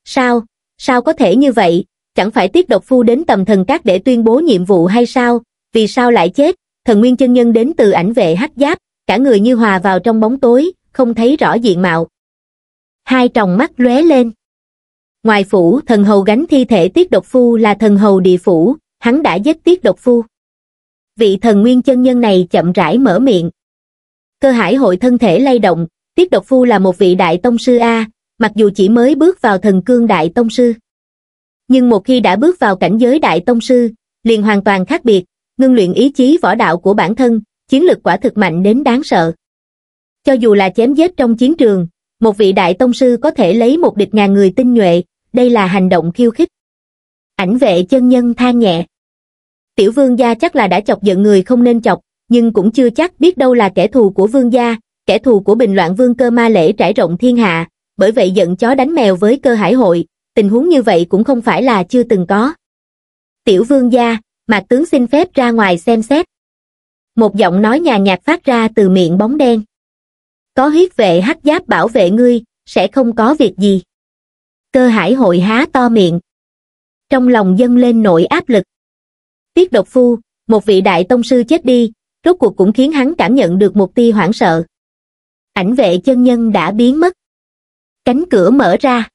S1: sao sao có thể như vậy chẳng phải tiết độc phu đến tầm thần các để tuyên bố nhiệm vụ hay sao vì sao lại chết thần nguyên chân nhân đến từ ảnh vệ hắc giáp cả người như hòa vào trong bóng tối không thấy rõ diện mạo hai tròng mắt lóe lên ngoài phủ thần hầu gánh thi thể tiết độc phu là thần hầu địa phủ hắn đã giết tiết độc phu vị thần nguyên chân nhân này chậm rãi mở miệng. Cơ hải hội thân thể lay động, Tiết Độc Phu là một vị đại tông sư A, mặc dù chỉ mới bước vào thần cương đại tông sư. Nhưng một khi đã bước vào cảnh giới đại tông sư, liền hoàn toàn khác biệt, ngưng luyện ý chí võ đạo của bản thân, chiến lực quả thực mạnh đến đáng sợ. Cho dù là chém giết trong chiến trường, một vị đại tông sư có thể lấy một địch ngàn người tinh nhuệ, đây là hành động khiêu khích. Ảnh vệ chân nhân than nhẹ tiểu vương gia chắc là đã chọc giận người không nên chọc, nhưng cũng chưa chắc biết đâu là kẻ thù của vương gia, kẻ thù của bình loạn vương cơ ma lễ trải rộng thiên hạ, bởi vậy giận chó đánh mèo với cơ hải hội, tình huống như vậy cũng không phải là chưa từng có. Tiểu vương gia, mạc tướng xin phép ra ngoài xem xét. Một giọng nói nhà nhạt phát ra từ miệng bóng đen. Có huyết vệ hắc giáp bảo vệ ngươi, sẽ không có việc gì. Cơ hải hội há to miệng. Trong lòng dâng lên nỗi áp lực. Tiết Độc Phu, một vị đại tông sư chết đi, rốt cuộc cũng khiến hắn cảm nhận được một tia hoảng sợ. Ảnh vệ chân nhân đã biến mất. Cánh cửa mở ra.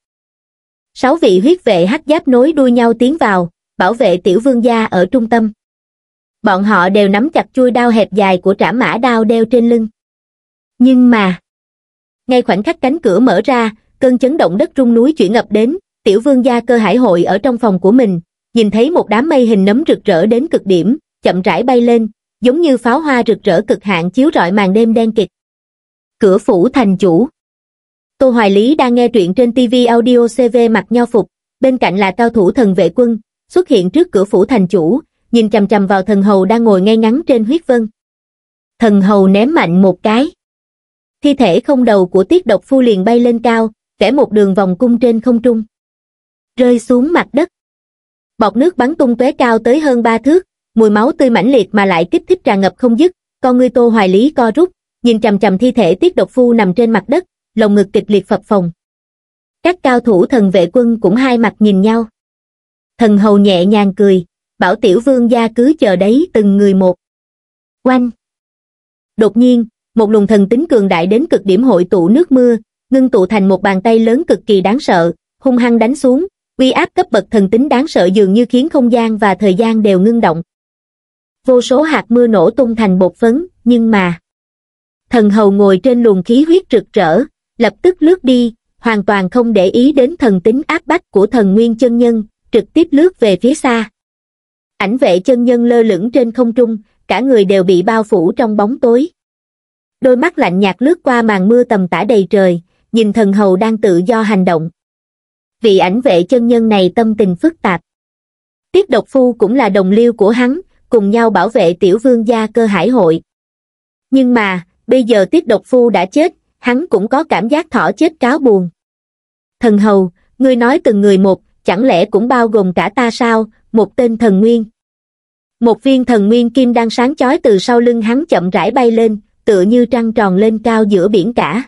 S1: Sáu vị huyết vệ hắc giáp nối đuôi nhau tiến vào, bảo vệ tiểu vương gia ở trung tâm. Bọn họ đều nắm chặt chuôi đao hẹp dài của trả mã đao đeo trên lưng. Nhưng mà, ngay khoảnh khắc cánh cửa mở ra, cơn chấn động đất trung núi chuyển ngập đến, tiểu vương gia cơ hải hội ở trong phòng của mình, nhìn thấy một đám mây hình nấm rực rỡ đến cực điểm, chậm rãi bay lên, giống như pháo hoa rực rỡ cực hạn chiếu rọi màn đêm đen kịt. Cửa phủ thành chủ Tô Hoài Lý đang nghe truyện trên TV audio CV mặc nho phục, bên cạnh là cao thủ thần vệ quân, xuất hiện trước cửa phủ thành chủ, nhìn chầm chầm vào thần hầu đang ngồi ngay ngắn trên huyết vân. Thần hầu ném mạnh một cái. Thi thể không đầu của tiết độc phu liền bay lên cao, vẽ một đường vòng cung trên không trung. Rơi xuống mặt đất bọt nước bắn tung tóe cao tới hơn ba thước mùi máu tươi mãnh liệt mà lại kích thích tràn ngập không dứt con ngươi tô hoài lý co rút nhìn chằm chằm thi thể tiết độc phu nằm trên mặt đất lồng ngực kịch liệt phập phồng các cao thủ thần vệ quân cũng hai mặt nhìn nhau thần hầu nhẹ nhàng cười bảo tiểu vương gia cứ chờ đấy từng người một Quanh đột nhiên một luồng thần tính cường đại đến cực điểm hội tụ nước mưa ngưng tụ thành một bàn tay lớn cực kỳ đáng sợ hung hăng đánh xuống uy áp cấp bậc thần tính đáng sợ dường như khiến không gian và thời gian đều ngưng động vô số hạt mưa nổ tung thành bột phấn nhưng mà thần hầu ngồi trên luồng khí huyết rực rỡ lập tức lướt đi hoàn toàn không để ý đến thần tính áp bách của thần nguyên chân nhân trực tiếp lướt về phía xa ảnh vệ chân nhân lơ lửng trên không trung cả người đều bị bao phủ trong bóng tối đôi mắt lạnh nhạt lướt qua màn mưa tầm tả đầy trời nhìn thần hầu đang tự do hành động vị ảnh vệ chân nhân này tâm tình phức tạp. Tiết độc phu cũng là đồng liêu của hắn, cùng nhau bảo vệ tiểu vương gia cơ hải hội. Nhưng mà, bây giờ tiết độc phu đã chết, hắn cũng có cảm giác thỏ chết cáo buồn. Thần hầu, ngươi nói từng người một, chẳng lẽ cũng bao gồm cả ta sao, một tên thần nguyên. Một viên thần nguyên kim đang sáng chói từ sau lưng hắn chậm rãi bay lên, tựa như trăng tròn lên cao giữa biển cả.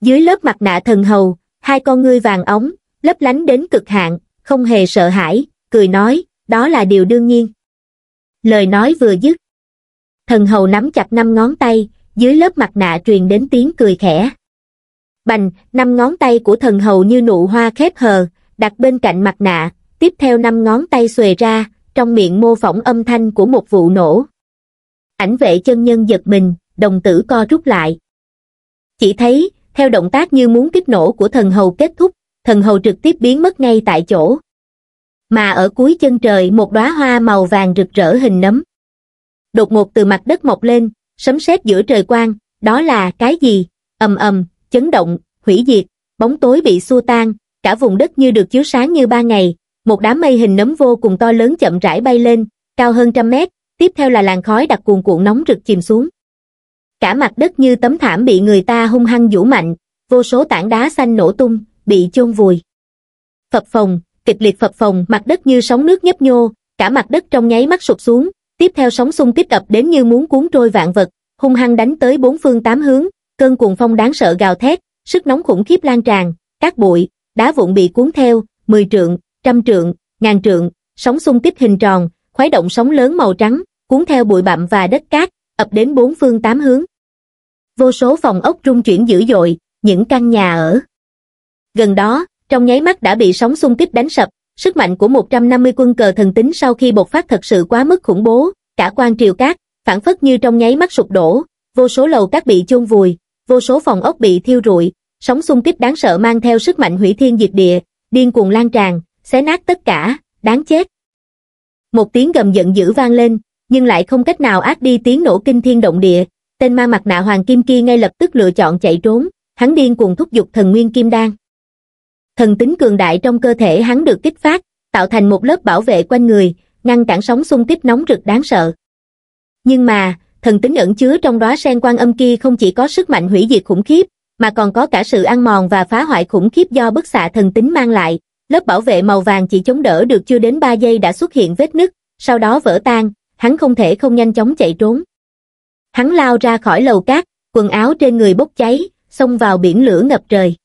S1: Dưới lớp mặt nạ thần hầu, hai con ngươi vàng ống, lấp lánh đến cực hạn, không hề sợ hãi, cười nói, đó là điều đương nhiên. Lời nói vừa dứt. Thần hầu nắm chặt năm ngón tay, dưới lớp mặt nạ truyền đến tiếng cười khẽ. Bành, năm ngón tay của thần hầu như nụ hoa khép hờ, đặt bên cạnh mặt nạ, tiếp theo năm ngón tay xuề ra, trong miệng mô phỏng âm thanh của một vụ nổ. Ảnh vệ chân nhân giật mình, đồng tử co rút lại. Chỉ thấy, theo động tác như muốn kích nổ của thần hầu kết thúc, thần hầu trực tiếp biến mất ngay tại chỗ mà ở cuối chân trời một đóa hoa màu vàng rực rỡ hình nấm đột ngột từ mặt đất mọc lên sấm sét giữa trời quang đó là cái gì ầm ầm chấn động hủy diệt bóng tối bị xua tan cả vùng đất như được chiếu sáng như ba ngày một đám mây hình nấm vô cùng to lớn chậm rãi bay lên cao hơn trăm mét tiếp theo là làn khói đặc cuồn cuộn nóng rực chìm xuống cả mặt đất như tấm thảm bị người ta hung hăng vũ mạnh vô số tảng đá xanh nổ tung bị chôn vùi. Phập phồng, kịch liệt phập phồng, mặt đất như sóng nước nhấp nhô, cả mặt đất trong nháy mắt sụp xuống, tiếp theo sóng xung tiếp ập đến như muốn cuốn trôi vạn vật, hung hăng đánh tới bốn phương tám hướng, cơn cuồng phong đáng sợ gào thét, sức nóng khủng khiếp lan tràn, các bụi, đá vụn bị cuốn theo, mười trượng, trăm trượng, ngàn trượng, sóng xung kích hình tròn, khuấy động sóng lớn màu trắng, cuốn theo bụi bặm và đất cát, ập đến bốn phương tám hướng. Vô số phòng ốc rung chuyển dữ dội, những căn nhà ở, Gần đó, trong nháy mắt đã bị sóng xung kích đánh sập, sức mạnh của 150 quân cờ thần tính sau khi bộc phát thật sự quá mức khủng bố, cả quan triều cát, phản phất như trong nháy mắt sụp đổ, vô số lầu cát bị chôn vùi, vô số phòng ốc bị thiêu rụi, sóng xung kích đáng sợ mang theo sức mạnh hủy thiên diệt địa, điên cuồng lan tràn, xé nát tất cả, đáng chết. Một tiếng gầm giận dữ vang lên, nhưng lại không cách nào ác đi tiếng nổ kinh thiên động địa, tên ma mặt nạ hoàng kim kia ngay lập tức lựa chọn chạy trốn, hắn điên cuồng thúc giục thần nguyên kim đan thần tính cường đại trong cơ thể hắn được kích phát tạo thành một lớp bảo vệ quanh người ngăn cản sóng xung kích nóng rực đáng sợ nhưng mà thần tính ẩn chứa trong đóa sen quan âm kia không chỉ có sức mạnh hủy diệt khủng khiếp mà còn có cả sự ăn mòn và phá hoại khủng khiếp do bức xạ thần tính mang lại lớp bảo vệ màu vàng chỉ chống đỡ được chưa đến 3 giây đã xuất hiện vết nứt sau đó vỡ tan hắn không thể không nhanh chóng chạy trốn hắn lao ra khỏi lầu cát quần áo trên người bốc cháy xông vào biển lửa ngập trời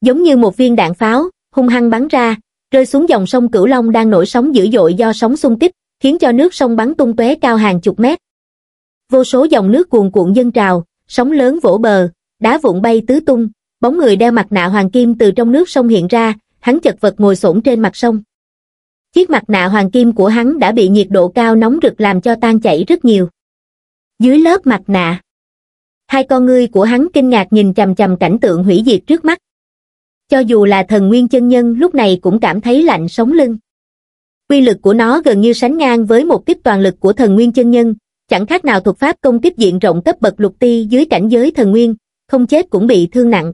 S1: giống như một viên đạn pháo, hung hăng bắn ra, rơi xuống dòng sông Cửu Long đang nổi sóng dữ dội do sóng xung kích, khiến cho nước sông bắn tung tóe cao hàng chục mét. Vô số dòng nước cuồn cuộn dâng trào, sóng lớn vỗ bờ, đá vụn bay tứ tung, bóng người đeo mặt nạ hoàng kim từ trong nước sông hiện ra, hắn chật vật ngồi xổm trên mặt sông. Chiếc mặt nạ hoàng kim của hắn đã bị nhiệt độ cao nóng rực làm cho tan chảy rất nhiều. Dưới lớp mặt nạ, hai con ngươi của hắn kinh ngạc nhìn chằm chằm cảnh tượng hủy diệt trước mắt cho dù là thần nguyên chân nhân lúc này cũng cảm thấy lạnh sống lưng. Quy lực của nó gần như sánh ngang với một kích toàn lực của thần nguyên chân nhân, chẳng khác nào thuật pháp công kích diện rộng cấp bậc lục ti dưới cảnh giới thần nguyên, không chết cũng bị thương nặng.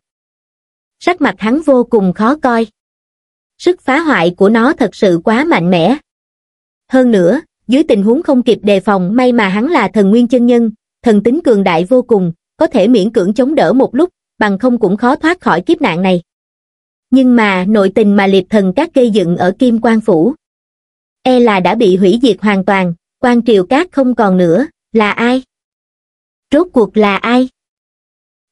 S1: Sắc mặt hắn vô cùng khó coi. Sức phá hoại của nó thật sự quá mạnh mẽ. Hơn nữa, dưới tình huống không kịp đề phòng may mà hắn là thần nguyên chân nhân, thần tính cường đại vô cùng, có thể miễn cưỡng chống đỡ một lúc, bằng không cũng khó thoát khỏi kiếp nạn này nhưng mà nội tình mà liệt thần các gây dựng ở kim quan phủ e là đã bị hủy diệt hoàn toàn quan triều các không còn nữa là ai rốt cuộc là ai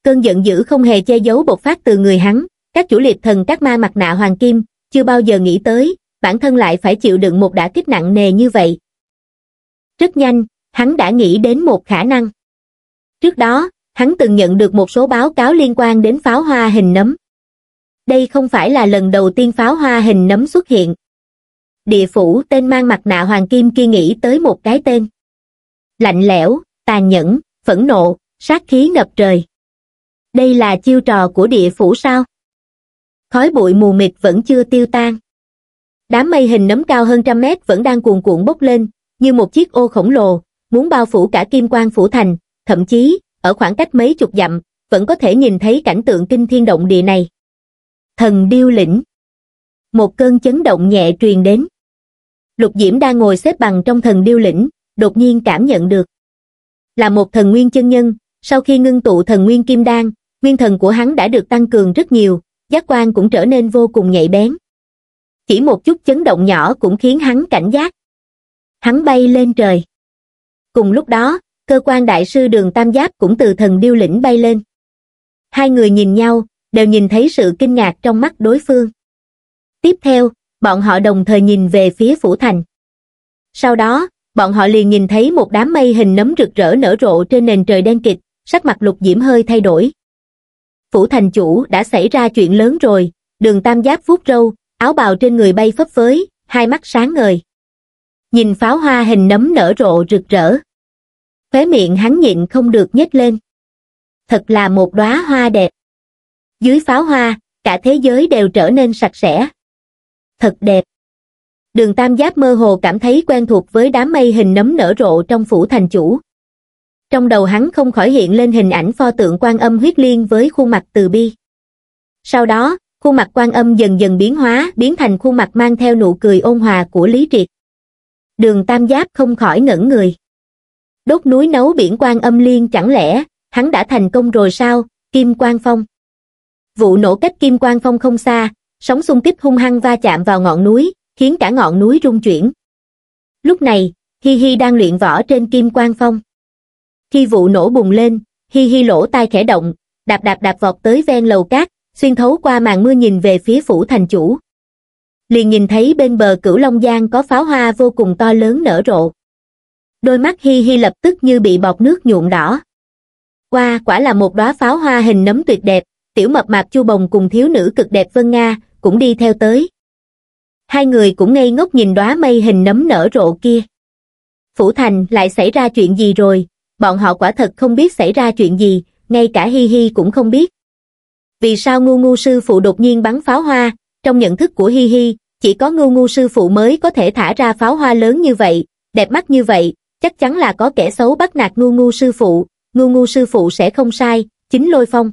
S1: cơn giận dữ không hề che giấu bộc phát từ người hắn các chủ liệt thần các ma mặt nạ hoàng kim chưa bao giờ nghĩ tới bản thân lại phải chịu đựng một đả kích nặng nề như vậy rất nhanh hắn đã nghĩ đến một khả năng trước đó hắn từng nhận được một số báo cáo liên quan đến pháo hoa hình nấm đây không phải là lần đầu tiên pháo hoa hình nấm xuất hiện. Địa phủ tên mang mặt nạ hoàng kim kia nghĩ tới một cái tên. Lạnh lẽo, tàn nhẫn, phẫn nộ, sát khí ngập trời. Đây là chiêu trò của địa phủ sao? Khói bụi mù mịt vẫn chưa tiêu tan. Đám mây hình nấm cao hơn trăm mét vẫn đang cuồn cuộn bốc lên, như một chiếc ô khổng lồ, muốn bao phủ cả kim quang phủ thành, thậm chí, ở khoảng cách mấy chục dặm, vẫn có thể nhìn thấy cảnh tượng kinh thiên động địa này thần điêu lĩnh. Một cơn chấn động nhẹ truyền đến. Lục Diễm đang ngồi xếp bằng trong thần điêu lĩnh, đột nhiên cảm nhận được. Là một thần nguyên chân nhân, sau khi ngưng tụ thần nguyên kim đan, nguyên thần của hắn đã được tăng cường rất nhiều, giác quan cũng trở nên vô cùng nhạy bén. Chỉ một chút chấn động nhỏ cũng khiến hắn cảnh giác. Hắn bay lên trời. Cùng lúc đó, cơ quan đại sư đường Tam Giáp cũng từ thần điêu lĩnh bay lên. Hai người nhìn nhau, đều nhìn thấy sự kinh ngạc trong mắt đối phương. Tiếp theo, bọn họ đồng thời nhìn về phía phủ thành. Sau đó, bọn họ liền nhìn thấy một đám mây hình nấm rực rỡ nở rộ trên nền trời đen kịch, sắc mặt lục diễm hơi thay đổi. Phủ thành chủ đã xảy ra chuyện lớn rồi, đường tam giáp vuốt râu, áo bào trên người bay phấp phới, hai mắt sáng ngời. Nhìn pháo hoa hình nấm nở rộ rực rỡ. khóe miệng hắn nhịn không được nhếch lên. Thật là một đóa hoa đẹp. Dưới pháo hoa, cả thế giới đều trở nên sạch sẽ. Thật đẹp. Đường Tam Giáp mơ hồ cảm thấy quen thuộc với đám mây hình nấm nở rộ trong phủ thành chủ. Trong đầu hắn không khỏi hiện lên hình ảnh pho tượng quan âm huyết liên với khuôn mặt từ bi. Sau đó, khuôn mặt quan âm dần dần biến hóa, biến thành khuôn mặt mang theo nụ cười ôn hòa của Lý Triệt. Đường Tam Giáp không khỏi ngẩn người. Đốt núi nấu biển quan âm liên chẳng lẽ, hắn đã thành công rồi sao, Kim quan Phong vụ nổ cách kim quang phong không xa sóng xung kích hung hăng va chạm vào ngọn núi khiến cả ngọn núi rung chuyển lúc này hi hi đang luyện võ trên kim quang phong khi vụ nổ bùng lên hi hi lỗ tai khẽ động đạp đạp đạp vọt tới ven lầu cát xuyên thấu qua màn mưa nhìn về phía phủ thành chủ liền nhìn thấy bên bờ cửu long giang có pháo hoa vô cùng to lớn nở rộ đôi mắt hi hi lập tức như bị bọt nước nhuộm đỏ qua quả là một đóa pháo hoa hình nấm tuyệt đẹp tiểu mập mạp chu bồng cùng thiếu nữ cực đẹp vân nga cũng đi theo tới hai người cũng ngây ngốc nhìn đóa mây hình nấm nở rộ kia phủ thành lại xảy ra chuyện gì rồi bọn họ quả thật không biết xảy ra chuyện gì ngay cả hi hi cũng không biết vì sao ngu ngu sư phụ đột nhiên bắn pháo hoa trong nhận thức của hi hi chỉ có ngu ngu sư phụ mới có thể thả ra pháo hoa lớn như vậy đẹp mắt như vậy chắc chắn là có kẻ xấu bắt nạt ngu ngu sư phụ ngu ngu sư phụ sẽ không sai chính lôi phong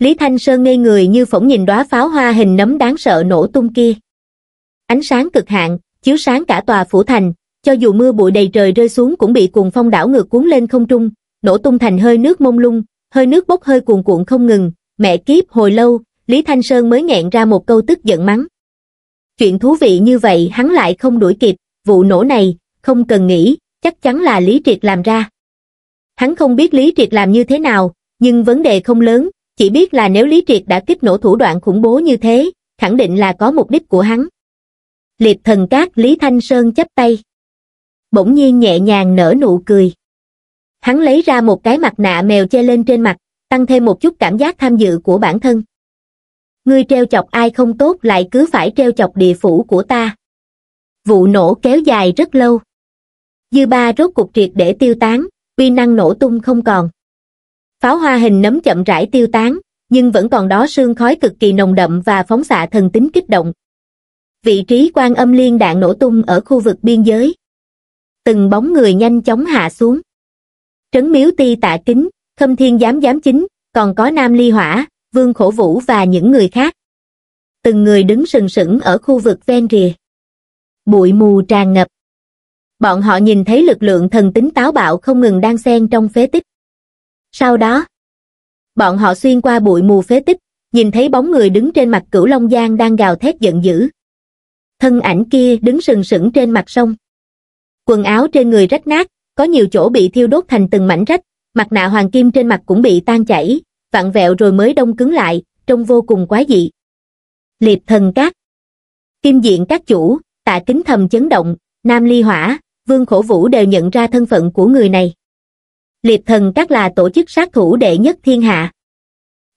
S1: Lý Thanh Sơn ngây người như phỏng nhìn đóa pháo hoa hình nấm đáng sợ nổ tung kia. Ánh sáng cực hạn, chiếu sáng cả tòa phủ thành, cho dù mưa bụi đầy trời rơi xuống cũng bị cuồng phong đảo ngược cuốn lên không trung, nổ tung thành hơi nước mông lung, hơi nước bốc hơi cuồn cuộn không ngừng, mẹ kiếp hồi lâu, Lý Thanh Sơn mới nghẹn ra một câu tức giận mắng. Chuyện thú vị như vậy hắn lại không đuổi kịp, vụ nổ này, không cần nghĩ, chắc chắn là Lý Triệt làm ra. Hắn không biết Lý Triệt làm như thế nào, nhưng vấn đề không lớn, chỉ biết là nếu Lý Triệt đã kích nổ thủ đoạn khủng bố như thế, khẳng định là có mục đích của hắn. Liệt thần cát Lý Thanh Sơn chấp tay. Bỗng nhiên nhẹ nhàng nở nụ cười. Hắn lấy ra một cái mặt nạ mèo che lên trên mặt, tăng thêm một chút cảm giác tham dự của bản thân. Ngươi treo chọc ai không tốt lại cứ phải treo chọc địa phủ của ta. Vụ nổ kéo dài rất lâu. Dư ba rốt cục triệt để tiêu tán, uy năng nổ tung không còn. Pháo hoa hình nấm chậm rãi tiêu tán, nhưng vẫn còn đó sương khói cực kỳ nồng đậm và phóng xạ thần tính kích động. Vị trí quan âm liên đạn nổ tung ở khu vực biên giới. Từng bóng người nhanh chóng hạ xuống. Trấn miếu ti tạ kính, khâm thiên giám giám chính, còn có nam ly hỏa, vương khổ vũ và những người khác. Từng người đứng sừng sững ở khu vực ven rìa. Bụi mù tràn ngập. Bọn họ nhìn thấy lực lượng thần tính táo bạo không ngừng đang xen trong phế tích. Sau đó, bọn họ xuyên qua bụi mù phế tích, nhìn thấy bóng người đứng trên mặt cửu Long Giang đang gào thét giận dữ. Thân ảnh kia đứng sừng sững trên mặt sông. Quần áo trên người rách nát, có nhiều chỗ bị thiêu đốt thành từng mảnh rách, mặt nạ hoàng kim trên mặt cũng bị tan chảy, vặn vẹo rồi mới đông cứng lại, trông vô cùng quái dị. Liệp thần các Kim diện các chủ, tạ kính thầm chấn động, Nam Ly Hỏa, Vương Khổ Vũ đều nhận ra thân phận của người này. Liệt thần các là tổ chức sát thủ đệ nhất thiên hạ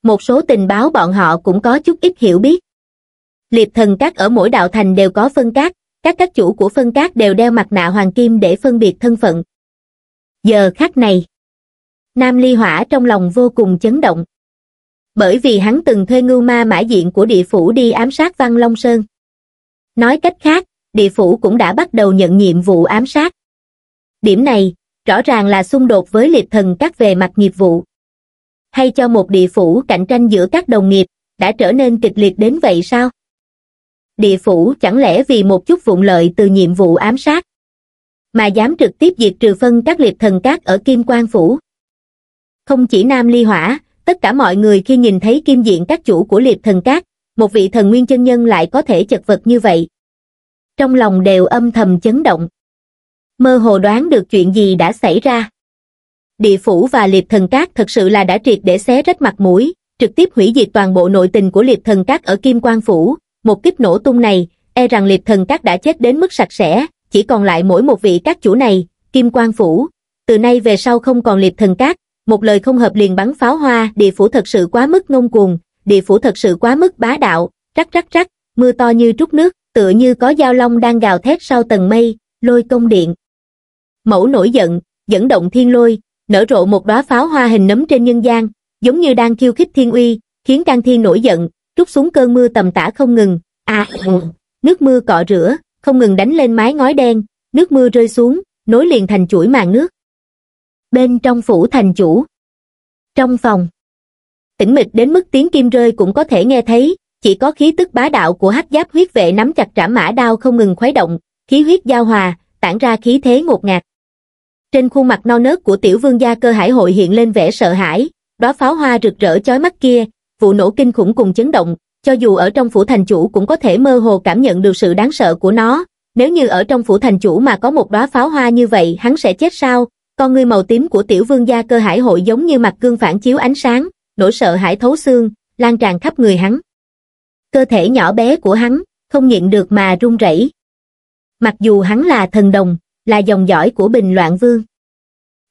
S1: một số tình báo bọn họ cũng có chút ít hiểu biết Liệt thần các ở mỗi đạo thành đều có phân các các các chủ của phân các đều đeo mặt nạ hoàng kim để phân biệt thân phận giờ khắc này nam ly hỏa trong lòng vô cùng chấn động bởi vì hắn từng thuê ngưu ma mã diện của địa phủ đi ám sát văn long sơn nói cách khác địa phủ cũng đã bắt đầu nhận nhiệm vụ ám sát điểm này rõ ràng là xung đột với liệt thần các về mặt nghiệp vụ. Hay cho một địa phủ cạnh tranh giữa các đồng nghiệp, đã trở nên kịch liệt đến vậy sao? Địa phủ chẳng lẽ vì một chút vụn lợi từ nhiệm vụ ám sát, mà dám trực tiếp diệt trừ phân các liệt thần các ở Kim Quang Phủ? Không chỉ Nam Ly Hỏa, tất cả mọi người khi nhìn thấy kim diện các chủ của liệt thần các, một vị thần nguyên chân nhân lại có thể chật vật như vậy. Trong lòng đều âm thầm chấn động mơ hồ đoán được chuyện gì đã xảy ra. Địa phủ và liệp thần cát thật sự là đã triệt để xé rách mặt mũi, trực tiếp hủy diệt toàn bộ nội tình của liệp thần cát ở Kim Quang Phủ. Một kiếp nổ tung này, e rằng liệp thần cát đã chết đến mức sạch sẽ, chỉ còn lại mỗi một vị các chủ này, Kim Quang Phủ. Từ nay về sau không còn liệp thần cát, một lời không hợp liền bắn pháo hoa, địa phủ thật sự quá mức ngông cuồng, địa phủ thật sự quá mức bá đạo, rắc rắc rắc, mưa to như trút nước, tựa như có dao long đang gào thét sau tầng mây, lôi công điện mẫu nổi giận, dẫn động thiên lôi, nở rộ một đóa pháo hoa hình nấm trên nhân gian, giống như đang khiêu khích thiên uy, khiến Trang Thiên nổi giận, rút xuống cơn mưa tầm tã không ngừng. À, nước mưa cọ rửa, không ngừng đánh lên mái ngói đen, nước mưa rơi xuống, nối liền thành chuỗi màn nước. Bên trong phủ thành chủ. Trong phòng. Tĩnh mịch đến mức tiếng kim rơi cũng có thể nghe thấy, chỉ có khí tức bá đạo của hắc giáp huyết vệ nắm chặt trảm mã đao không ngừng khuấy động, khí huyết giao hòa, tản ra khí thế ngột ngạt. Trên khuôn mặt non nớt của tiểu vương gia cơ hải hội hiện lên vẻ sợ hãi, đóa pháo hoa rực rỡ chói mắt kia, vụ nổ kinh khủng cùng chấn động, cho dù ở trong phủ thành chủ cũng có thể mơ hồ cảm nhận được sự đáng sợ của nó. Nếu như ở trong phủ thành chủ mà có một đóa pháo hoa như vậy hắn sẽ chết sao? Con ngươi màu tím của tiểu vương gia cơ hải hội giống như mặt gương phản chiếu ánh sáng, nỗi sợ hãi thấu xương, lan tràn khắp người hắn. Cơ thể nhỏ bé của hắn, không nhịn được mà run rẩy. Mặc dù hắn là thần đồng, là dòng dõi của Bình Loạn Vương.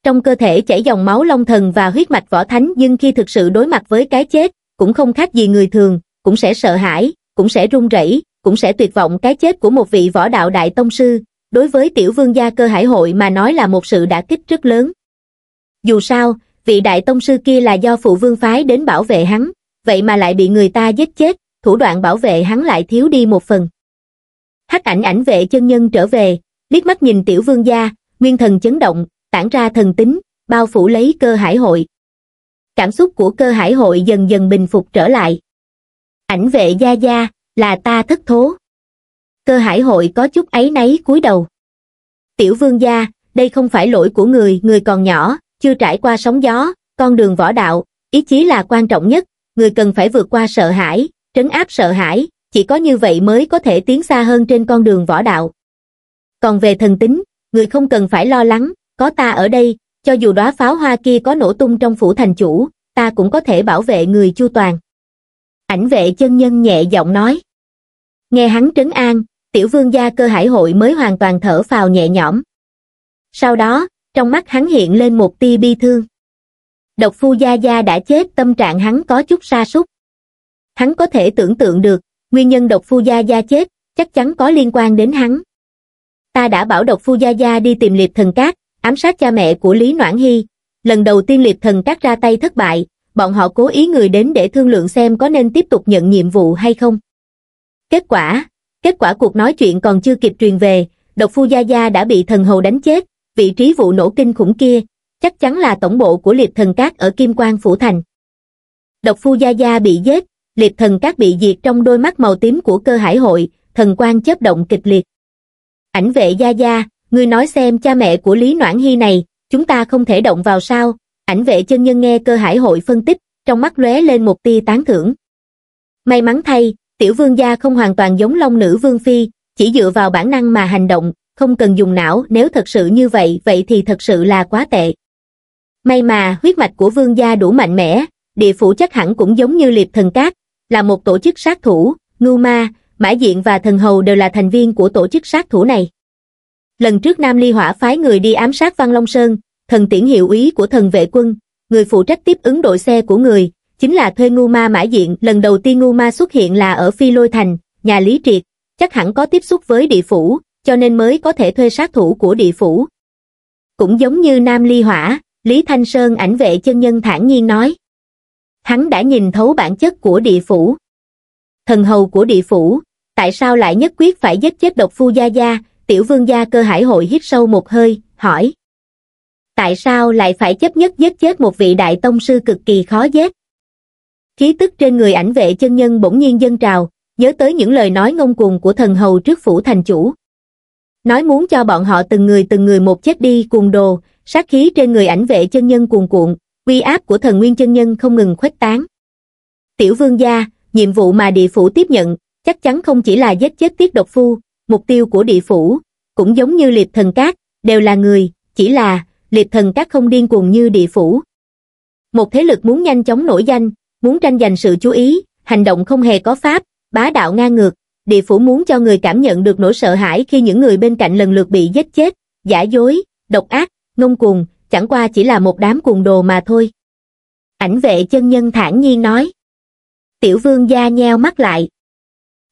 S1: Trong cơ thể chảy dòng máu long thần và huyết mạch võ thánh nhưng khi thực sự đối mặt với cái chết, cũng không khác gì người thường, cũng sẽ sợ hãi, cũng sẽ run rẩy, cũng sẽ tuyệt vọng cái chết của một vị võ đạo đại tông sư, đối với tiểu vương gia cơ hải hội mà nói là một sự đả kích rất lớn. Dù sao, vị đại tông sư kia là do phụ vương phái đến bảo vệ hắn, vậy mà lại bị người ta giết chết, thủ đoạn bảo vệ hắn lại thiếu đi một phần. Hắc ảnh ảnh vệ chân nhân trở về, liếc mắt nhìn tiểu vương gia nguyên thần chấn động tản ra thần tính bao phủ lấy cơ hải hội cảm xúc của cơ hải hội dần dần bình phục trở lại ảnh vệ gia gia là ta thất thố cơ hải hội có chút ấy nấy cúi đầu tiểu vương gia đây không phải lỗi của người người còn nhỏ chưa trải qua sóng gió con đường võ đạo ý chí là quan trọng nhất người cần phải vượt qua sợ hãi trấn áp sợ hãi chỉ có như vậy mới có thể tiến xa hơn trên con đường võ đạo còn về thần tính người không cần phải lo lắng có ta ở đây cho dù đóa pháo hoa kia có nổ tung trong phủ thành chủ ta cũng có thể bảo vệ người chu toàn ảnh vệ chân nhân nhẹ giọng nói nghe hắn trấn an tiểu vương gia cơ hải hội mới hoàn toàn thở phào nhẹ nhõm sau đó trong mắt hắn hiện lên một tia bi thương độc phu gia gia đã chết tâm trạng hắn có chút sa sút hắn có thể tưởng tượng được nguyên nhân độc phu gia gia chết chắc chắn có liên quan đến hắn ta đã bảo độc phu Gia Gia đi tìm liệp thần cát, ám sát cha mẹ của Lý Noãn Hy. Lần đầu tiên liệp thần cát ra tay thất bại, bọn họ cố ý người đến để thương lượng xem có nên tiếp tục nhận nhiệm vụ hay không. Kết quả, kết quả cuộc nói chuyện còn chưa kịp truyền về, độc phu Gia Gia đã bị thần Hầu đánh chết, vị trí vụ nổ kinh khủng kia, chắc chắn là tổng bộ của liệp thần cát ở Kim Quang Phủ Thành. Độc phu Gia Gia bị giết, liệp thần cát bị diệt trong đôi mắt màu tím của cơ hải hội, thần quan chớp động kịch liệt. Ảnh vệ Gia Gia, ngươi nói xem cha mẹ của Lý Noãn Hy này, chúng ta không thể động vào sao? Ảnh vệ chân nhân nghe cơ hải hội phân tích, trong mắt lóe lên một tia tán thưởng. May mắn thay, tiểu vương gia không hoàn toàn giống long nữ vương phi, chỉ dựa vào bản năng mà hành động, không cần dùng não nếu thật sự như vậy, vậy thì thật sự là quá tệ. May mà huyết mạch của vương gia đủ mạnh mẽ, địa phủ chắc hẳn cũng giống như liệp thần cát, là một tổ chức sát thủ, ngưu ma, Mãi Diện và Thần Hầu đều là thành viên của tổ chức sát thủ này. Lần trước Nam Ly Hỏa phái người đi ám sát Văn Long Sơn, thần tiễn hiệu ý của thần vệ quân, người phụ trách tiếp ứng đội xe của người, chính là thuê ngu ma mã diện. Lần đầu tiên ngu ma xuất hiện là ở Phi Lôi Thành, nhà Lý Triệt, chắc hẳn có tiếp xúc với địa phủ, cho nên mới có thể thuê sát thủ của địa phủ. Cũng giống như Nam Ly Hỏa, Lý Thanh Sơn ảnh vệ chân nhân thản nhiên nói. Hắn đã nhìn thấu bản chất của địa phủ thần hầu của địa phủ, tại sao lại nhất quyết phải giết chết độc phu gia gia, tiểu vương gia cơ hải hội hít sâu một hơi, hỏi. Tại sao lại phải chấp nhất giết chết một vị đại tông sư cực kỳ khó giết? Khí tức trên người ảnh vệ chân nhân bỗng nhiên dâng trào, nhớ tới những lời nói ngông cuồng của thần hầu trước phủ thành chủ. Nói muốn cho bọn họ từng người từng người một chết đi cuồng đồ, sát khí trên người ảnh vệ chân nhân cuồn cuộn, uy áp của thần nguyên chân nhân không ngừng khuếch tán. Tiểu vương gia, nhiệm vụ mà địa phủ tiếp nhận chắc chắn không chỉ là giết chết tiết độc phu, mục tiêu của địa phủ, cũng giống như liệt thần cát, đều là người, chỉ là liệt thần cát không điên cuồng như địa phủ. Một thế lực muốn nhanh chóng nổi danh, muốn tranh giành sự chú ý, hành động không hề có pháp, bá đạo ngang ngược, địa phủ muốn cho người cảm nhận được nỗi sợ hãi khi những người bên cạnh lần lượt bị giết chết, giả dối, độc ác, ngông cuồng, chẳng qua chỉ là một đám cuồng đồ mà thôi. Ảnh vệ chân nhân thản nhiên nói tiểu vương gia nheo mắt lại.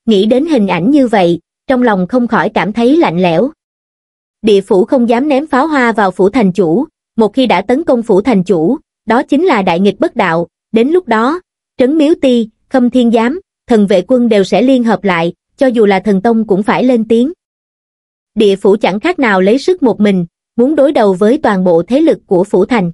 S1: Nghĩ đến hình ảnh như vậy, trong lòng không khỏi cảm thấy lạnh lẽo. Địa phủ không dám ném pháo hoa vào phủ thành chủ, một khi đã tấn công phủ thành chủ, đó chính là đại nghịch bất đạo, đến lúc đó, trấn miếu ti, khâm thiên giám, thần vệ quân đều sẽ liên hợp lại, cho dù là thần tông cũng phải lên tiếng. Địa phủ chẳng khác nào lấy sức một mình, muốn đối đầu với toàn bộ thế lực của phủ thành.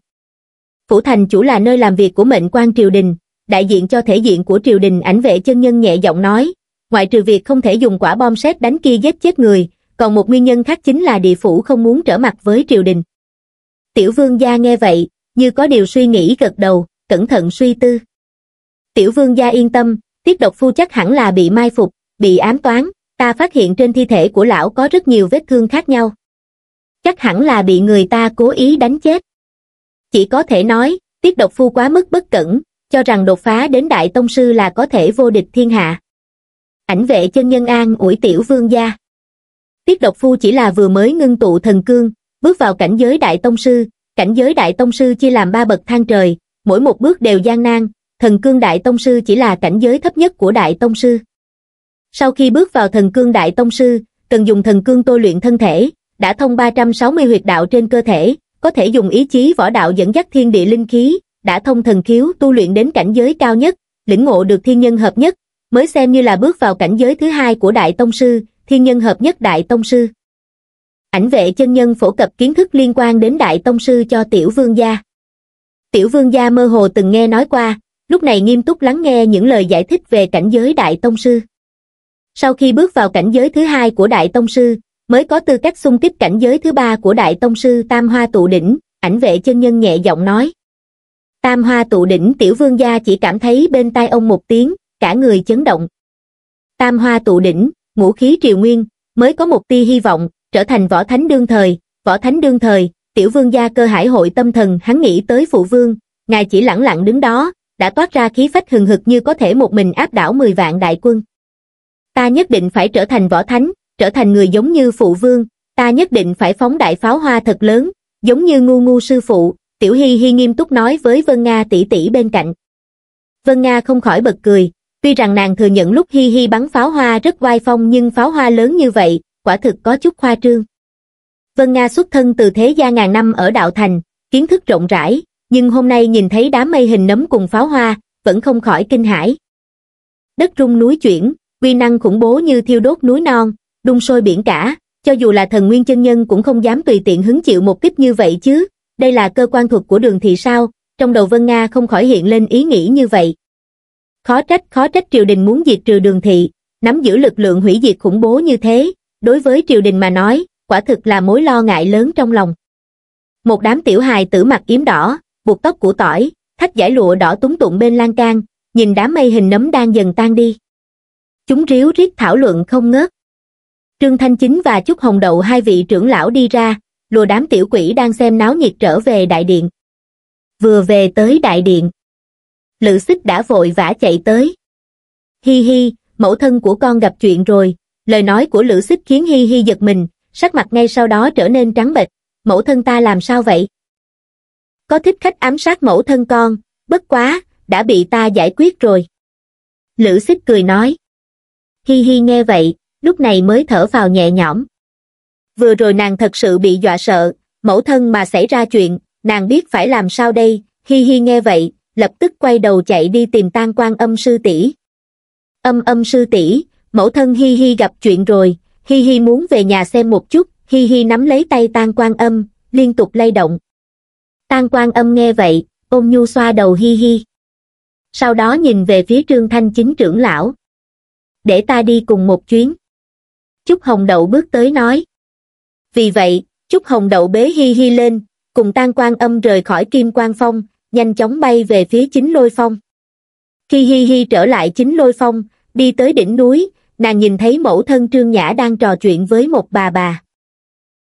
S1: Phủ thành chủ là nơi làm việc của mệnh quan triều đình, đại diện cho thể diện của triều đình ảnh vệ chân nhân nhẹ giọng nói, ngoại trừ việc không thể dùng quả bom sét đánh kia giết chết người, còn một nguyên nhân khác chính là địa phủ không muốn trở mặt với triều đình. Tiểu vương gia nghe vậy, như có điều suy nghĩ gật đầu, cẩn thận suy tư. Tiểu vương gia yên tâm, tiết độc phu chắc hẳn là bị mai phục, bị ám toán, ta phát hiện trên thi thể của lão có rất nhiều vết thương khác nhau. Chắc hẳn là bị người ta cố ý đánh chết. Chỉ có thể nói, tiết độc phu quá mức bất cẩn, cho rằng đột phá đến Đại Tông Sư là có thể vô địch thiên hạ. Ảnh vệ chân nhân an ủi tiểu vương gia. Tiết độc phu chỉ là vừa mới ngưng tụ thần cương, bước vào cảnh giới Đại Tông Sư, cảnh giới Đại Tông Sư chia làm ba bậc thang trời, mỗi một bước đều gian nan, thần cương Đại Tông Sư chỉ là cảnh giới thấp nhất của Đại Tông Sư. Sau khi bước vào thần cương Đại Tông Sư, cần dùng thần cương tôi luyện thân thể, đã thông 360 huyệt đạo trên cơ thể, có thể dùng ý chí võ đạo dẫn dắt thiên địa linh khí, đã thông thần khiếu tu luyện đến cảnh giới cao nhất, lĩnh ngộ được thiên nhân hợp nhất, mới xem như là bước vào cảnh giới thứ hai của Đại Tông Sư, thiên nhân hợp nhất Đại Tông Sư. Ảnh vệ chân nhân phổ cập kiến thức liên quan đến Đại Tông Sư cho Tiểu Vương Gia. Tiểu Vương Gia mơ hồ từng nghe nói qua, lúc này nghiêm túc lắng nghe những lời giải thích về cảnh giới Đại Tông Sư. Sau khi bước vào cảnh giới thứ hai của Đại Tông Sư, mới có tư cách xung kích cảnh giới thứ ba của Đại Tông Sư Tam Hoa Tụ Đỉnh, ảnh vệ chân nhân nhẹ giọng nói tam hoa tụ đỉnh tiểu vương gia chỉ cảm thấy bên tai ông một tiếng cả người chấn động tam hoa tụ đỉnh ngũ khí triều nguyên mới có một tia hy vọng trở thành võ thánh đương thời võ thánh đương thời tiểu vương gia cơ hải hội tâm thần hắn nghĩ tới phụ vương ngài chỉ lẳng lặng đứng đó đã toát ra khí phách hừng hực như có thể một mình áp đảo 10 vạn đại quân ta nhất định phải trở thành võ thánh trở thành người giống như phụ vương ta nhất định phải phóng đại pháo hoa thật lớn giống như ngu ngu sư phụ tiểu hi hi nghiêm túc nói với vân nga tỷ tỷ bên cạnh vân nga không khỏi bật cười tuy rằng nàng thừa nhận lúc hi hi bắn pháo hoa rất oai phong nhưng pháo hoa lớn như vậy quả thực có chút khoa trương vân nga xuất thân từ thế gia ngàn năm ở đạo thành kiến thức rộng rãi nhưng hôm nay nhìn thấy đám mây hình nấm cùng pháo hoa vẫn không khỏi kinh hãi đất rung núi chuyển uy năng khủng bố như thiêu đốt núi non đun sôi biển cả cho dù là thần nguyên chân nhân cũng không dám tùy tiện hứng chịu một kích như vậy chứ đây là cơ quan thuật của đường thị sao, trong đầu Vân Nga không khỏi hiện lên ý nghĩ như vậy. Khó trách, khó trách triều đình muốn diệt trừ đường thị, nắm giữ lực lượng hủy diệt khủng bố như thế, đối với triều đình mà nói, quả thực là mối lo ngại lớn trong lòng. Một đám tiểu hài tử mặt yếm đỏ, buộc tóc của tỏi, thách giải lụa đỏ túng tụng bên lan can, nhìn đám mây hình nấm đang dần tan đi. Chúng ríu riết thảo luận không ngớt. Trương Thanh Chính và Trúc Hồng Đậu hai vị trưởng lão đi ra, lùa đám tiểu quỷ đang xem náo nhiệt trở về đại điện. Vừa về tới đại điện, Lữ xích đã vội vã chạy tới. Hi hi, mẫu thân của con gặp chuyện rồi, lời nói của Lữ xích khiến hi hi giật mình, sắc mặt ngay sau đó trở nên trắng bệch, mẫu thân ta làm sao vậy? Có thích khách ám sát mẫu thân con, bất quá, đã bị ta giải quyết rồi. Lữ xích cười nói. Hi hi nghe vậy, lúc này mới thở vào nhẹ nhõm vừa rồi nàng thật sự bị dọa sợ mẫu thân mà xảy ra chuyện nàng biết phải làm sao đây hi hi nghe vậy lập tức quay đầu chạy đi tìm tang quan âm sư tỷ âm âm sư tỷ mẫu thân hi hi gặp chuyện rồi hi hi muốn về nhà xem một chút hi hi nắm lấy tay tang quan âm liên tục lay động tang quan âm nghe vậy ôm nhu xoa đầu hi hi sau đó nhìn về phía trương thanh chính trưởng lão để ta đi cùng một chuyến trúc hồng đậu bước tới nói vì vậy, Trúc Hồng Đậu bế hi hi lên, cùng tan quan âm rời khỏi Kim quan Phong, nhanh chóng bay về phía chính lôi phong. Khi hi hi trở lại chính lôi phong, đi tới đỉnh núi, nàng nhìn thấy mẫu thân Trương Nhã đang trò chuyện với một bà bà.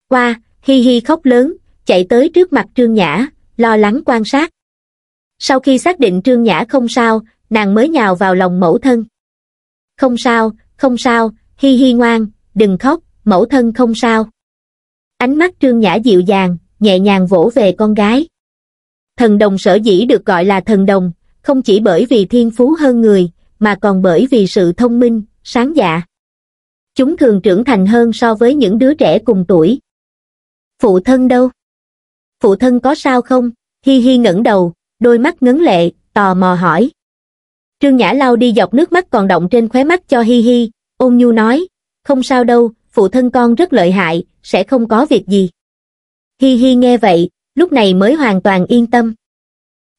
S1: Qua, hi hi khóc lớn, chạy tới trước mặt Trương Nhã, lo lắng quan sát. Sau khi xác định Trương Nhã không sao, nàng mới nhào vào lòng mẫu thân. Không sao, không sao, hi hi ngoan, đừng khóc, mẫu thân không sao ánh mắt trương nhã dịu dàng, nhẹ nhàng vỗ về con gái. Thần đồng sở dĩ được gọi là thần đồng, không chỉ bởi vì thiên phú hơn người, mà còn bởi vì sự thông minh, sáng dạ. Chúng thường trưởng thành hơn so với những đứa trẻ cùng tuổi. Phụ thân đâu? Phụ thân có sao không? Hi Hi ngẩng đầu, đôi mắt ngấn lệ, tò mò hỏi. Trương Nhã lau đi dọc nước mắt còn động trên khóe mắt cho Hi Hi, ôn nhu nói, không sao đâu, phụ thân con rất lợi hại, sẽ không có việc gì. Hi Hi nghe vậy, lúc này mới hoàn toàn yên tâm.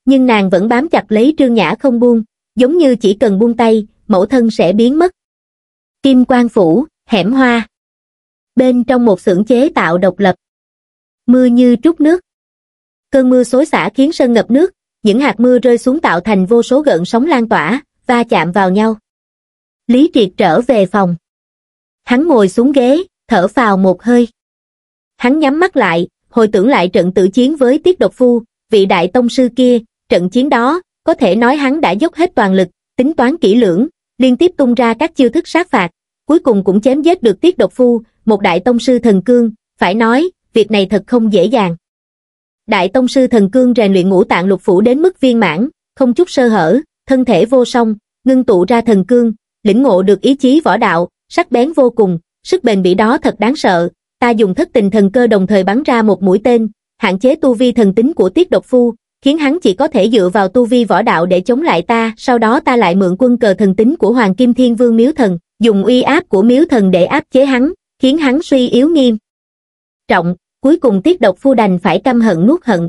S1: Nhưng nàng vẫn bám chặt lấy Trương Nhã không buông, giống như chỉ cần buông tay, mẫu thân sẽ biến mất. Kim Quang Phủ, hẻm hoa. Bên trong một xưởng chế tạo độc lập. Mưa như trút nước. Cơn mưa xối xả khiến sân ngập nước, những hạt mưa rơi xuống tạo thành vô số gợn sóng lan tỏa, va chạm vào nhau. Lý Triệt trở về phòng. Hắn ngồi xuống ghế, thở vào một hơi. Hắn nhắm mắt lại, hồi tưởng lại trận tử chiến với Tiết Độc Phu, vị đại tông sư kia, trận chiến đó, có thể nói hắn đã dốc hết toàn lực, tính toán kỹ lưỡng, liên tiếp tung ra các chiêu thức sát phạt, cuối cùng cũng chém giết được Tiết Độc Phu, một đại tông sư thần cương, phải nói, việc này thật không dễ dàng. Đại tông sư thần cương rèn luyện ngũ tạng lục phủ đến mức viên mãn, không chút sơ hở, thân thể vô song, ngưng tụ ra thần cương, lĩnh ngộ được ý chí võ đạo, sắc bén vô cùng, sức bền bỉ đó thật đáng sợ, ta dùng thất tình thần cơ đồng thời bắn ra một mũi tên, hạn chế tu vi thần tính của tiết độc phu, khiến hắn chỉ có thể dựa vào tu vi võ đạo để chống lại ta, sau đó ta lại mượn quân cờ thần tính của Hoàng Kim Thiên Vương Miếu Thần, dùng uy áp của Miếu Thần để áp chế hắn, khiến hắn suy yếu nghiêm. Trọng, cuối cùng tiết độc phu đành phải căm hận nuốt hận.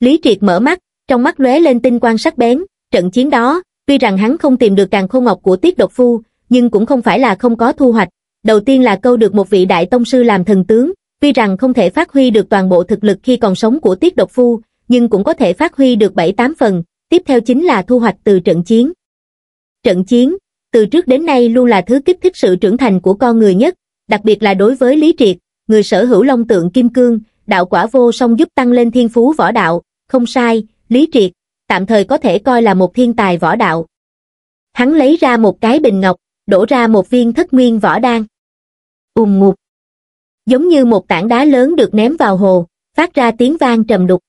S1: Lý Triệt mở mắt, trong mắt lóe lên tinh quang sắc bén, trận chiến đó, tuy rằng hắn không tìm được càng khôn ngọc của tiết độc phu, nhưng cũng không phải là không có thu hoạch. Đầu tiên là câu được một vị đại tông sư làm thần tướng, tuy rằng không thể phát huy được toàn bộ thực lực khi còn sống của Tiết Độc Phu, nhưng cũng có thể phát huy được 7-8 phần, tiếp theo chính là thu hoạch từ trận chiến. Trận chiến, từ trước đến nay luôn là thứ kích thích sự trưởng thành của con người nhất, đặc biệt là đối với Lý Triệt, người sở hữu long tượng kim cương, đạo quả vô song giúp tăng lên thiên phú võ đạo, không sai, Lý Triệt, tạm thời có thể coi là một thiên tài võ đạo. Hắn lấy ra một cái bình ngọc, đổ ra một viên thất nguyên võ đan. Ùm ngục. Giống như một tảng đá lớn được ném vào hồ, phát ra tiếng vang trầm đục.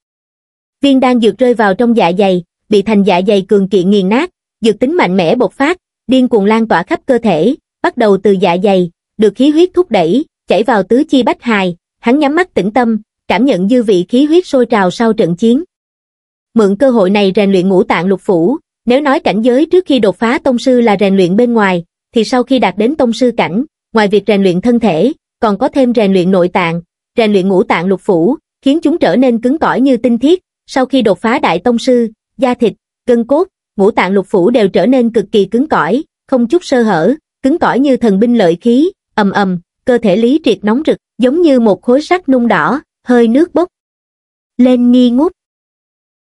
S1: Viên đan dược rơi vào trong dạ dày, bị thành dạ dày cường kiện nghiền nát, dược tính mạnh mẽ bộc phát, điên cuồng lan tỏa khắp cơ thể, bắt đầu từ dạ dày, được khí huyết thúc đẩy, chảy vào tứ chi bách hài, hắn nhắm mắt tĩnh tâm, cảm nhận dư vị khí huyết sôi trào sau trận chiến. Mượn cơ hội này rèn luyện ngũ tạng lục phủ, nếu nói cảnh giới trước khi đột phá tông sư là rèn luyện bên ngoài, thì sau khi đạt đến tông sư cảnh, ngoài việc rèn luyện thân thể, còn có thêm rèn luyện nội tạng, rèn luyện ngũ tạng lục phủ, khiến chúng trở nên cứng cỏi như tinh thiết. Sau khi đột phá đại tông sư, da thịt, gân cốt, ngũ tạng lục phủ đều trở nên cực kỳ cứng cỏi, không chút sơ hở, cứng cỏi như thần binh lợi khí, ầm ầm, cơ thể Lý Triệt nóng rực, giống như một khối sắt nung đỏ, hơi nước bốc lên nghi ngút.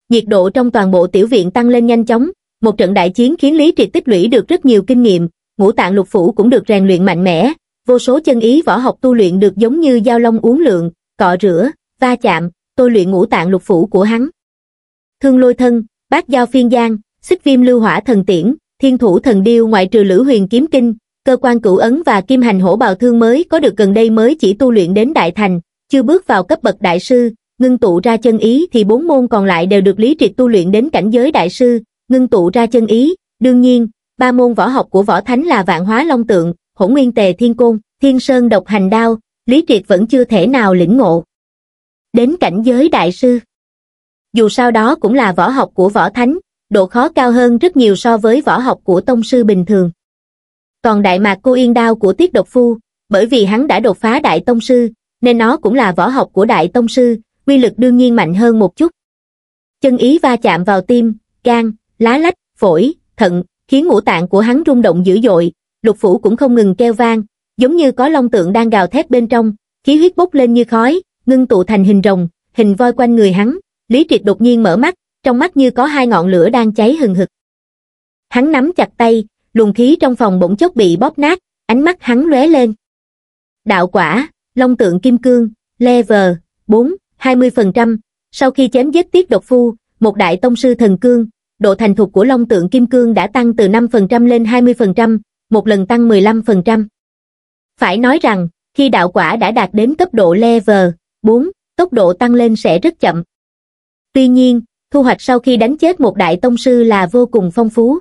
S1: Nhiệt độ trong toàn bộ tiểu viện tăng lên nhanh chóng, một trận đại chiến khiến Lý Triệt tích lũy được rất nhiều kinh nghiệm, ngũ tạng lục phủ cũng được rèn luyện mạnh mẽ, vô số chân ý võ học tu luyện được giống như giao long uống lượng, cọ rửa, va chạm, tôi luyện ngũ tạng lục phủ của hắn. Thương lôi thân, bát giao phiên giang, xích viêm lưu hỏa thần tiễn, thiên thủ thần điêu ngoại trừ lữ huyền kiếm kinh, cơ quan cửu ấn và kim hành hổ bào thương mới có được gần đây mới chỉ tu luyện đến đại thành, chưa bước vào cấp bậc đại sư, ngưng tụ ra chân ý thì bốn môn còn lại đều được lý triệt tu luyện đến cảnh giới đại sư, ngưng tụ ra chân ý, đương nhiên, ba môn võ học của võ thánh là vạn hóa long tượng, hỗn nguyên tề thiên côn, thiên sơn độc hành đao, lý triệt vẫn chưa thể nào lĩnh ngộ. Đến cảnh giới đại sư. Dù sao đó cũng là võ học của võ thánh, độ khó cao hơn rất nhiều so với võ học của tông sư bình thường. Còn đại mạc cô yên đao của tiết độc phu, bởi vì hắn đã đột phá đại tông sư, nên nó cũng là võ học của đại tông sư, quy lực đương nhiên mạnh hơn một chút. Chân ý va chạm vào tim, gan, lá lách, phổi, thận, khiến ngũ tạng của hắn rung động dữ dội, lục phủ cũng không ngừng kêu vang, giống như có long tượng đang gào thét bên trong, khí huyết bốc lên như khói, ngưng tụ thành hình rồng, hình voi quanh người hắn, Lý Triệt đột nhiên mở mắt, trong mắt như có hai ngọn lửa đang cháy hừng hực. Hắn nắm chặt tay, luồng khí trong phòng bỗng chốc bị bóp nát, ánh mắt hắn lóe lên. Đạo quả, Long tượng kim cương, level 4, 20%, sau khi chém giết tiết độc phu, một đại tông sư thần cương, độ thành thục của long tượng kim cương đã tăng từ 5% lên 20%, một lần tăng 15%. Phải nói rằng, khi đạo quả đã đạt đến cấp độ level 4, tốc độ tăng lên sẽ rất chậm. Tuy nhiên, thu hoạch sau khi đánh chết một đại tông sư là vô cùng phong phú.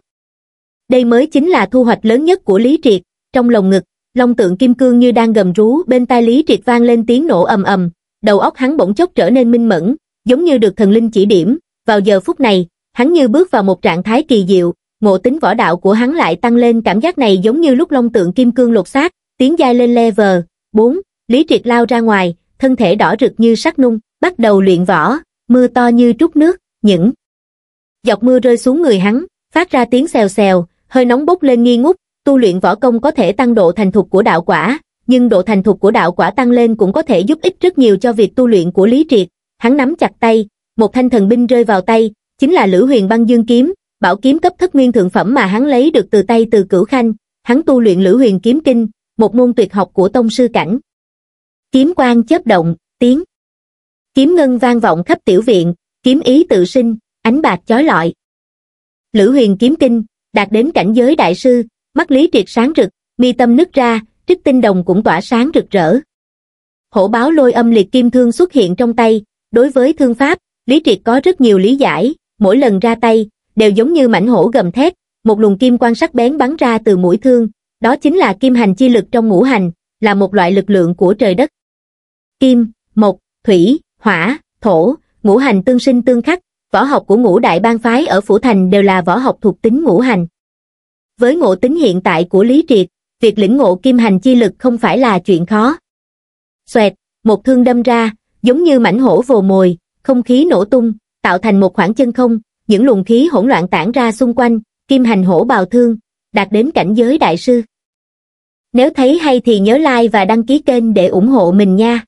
S1: Đây mới chính là thu hoạch lớn nhất của Lý Triệt, trong lồng ngực, long tượng kim cương như đang gầm rú bên tai Lý Triệt vang lên tiếng nổ ầm ầm, đầu óc hắn bỗng chốc trở nên minh mẫn, giống như được thần linh chỉ điểm, vào giờ phút này, hắn như bước vào một trạng thái kỳ diệu, ngộ tính võ đạo của hắn lại tăng lên cảm giác này giống như lúc long tượng kim cương lột xác, tiến giai lên level 4, Lý Triệt lao ra ngoài, thân thể đỏ rực như sắc nung, bắt đầu luyện võ, mưa to như trút nước, những giọt mưa rơi xuống người hắn, phát ra tiếng xèo xèo, hơi nóng bốc lên nghi ngút, tu luyện võ công có thể tăng độ thành thục của đạo quả, nhưng độ thành thục của đạo quả tăng lên cũng có thể giúp ích rất nhiều cho việc tu luyện của Lý Triệt. Hắn nắm chặt tay, một thanh thần binh rơi vào tay, chính là lữ huyền băng dương kiếm bảo kiếm cấp thất nguyên thượng phẩm mà hắn lấy được từ tay từ cửu khanh hắn tu luyện lữ huyền kiếm kinh một môn tuyệt học của tông sư cảnh kiếm quang chớp động tiếng kiếm ngân vang vọng khắp tiểu viện kiếm ý tự sinh ánh bạc chói lọi lữ huyền kiếm kinh đạt đến cảnh giới đại sư mắt lý triệt sáng rực mi tâm nứt ra trích tinh đồng cũng tỏa sáng rực rỡ hổ báo lôi âm liệt kim thương xuất hiện trong tay đối với thương pháp lý triệt có rất nhiều lý giải mỗi lần ra tay, đều giống như mảnh hổ gầm thét, một luồng kim quan sắc bén bắn ra từ mũi thương, đó chính là kim hành chi lực trong ngũ hành, là một loại lực lượng của trời đất. Kim, mộc, thủy, hỏa, thổ, ngũ hành tương sinh tương khắc, võ học của ngũ đại bang phái ở Phủ Thành đều là võ học thuộc tính ngũ hành. Với ngộ tính hiện tại của Lý Triệt, việc lĩnh ngộ kim hành chi lực không phải là chuyện khó. Xoẹt, một thương đâm ra, giống như mảnh hổ vồ mồi, không khí nổ tung, tạo thành một khoảng chân không, những luồng khí hỗn loạn tản ra xung quanh, kim hành hổ bào thương, đạt đến cảnh giới đại sư. Nếu thấy hay thì nhớ like và đăng ký kênh để ủng hộ mình nha.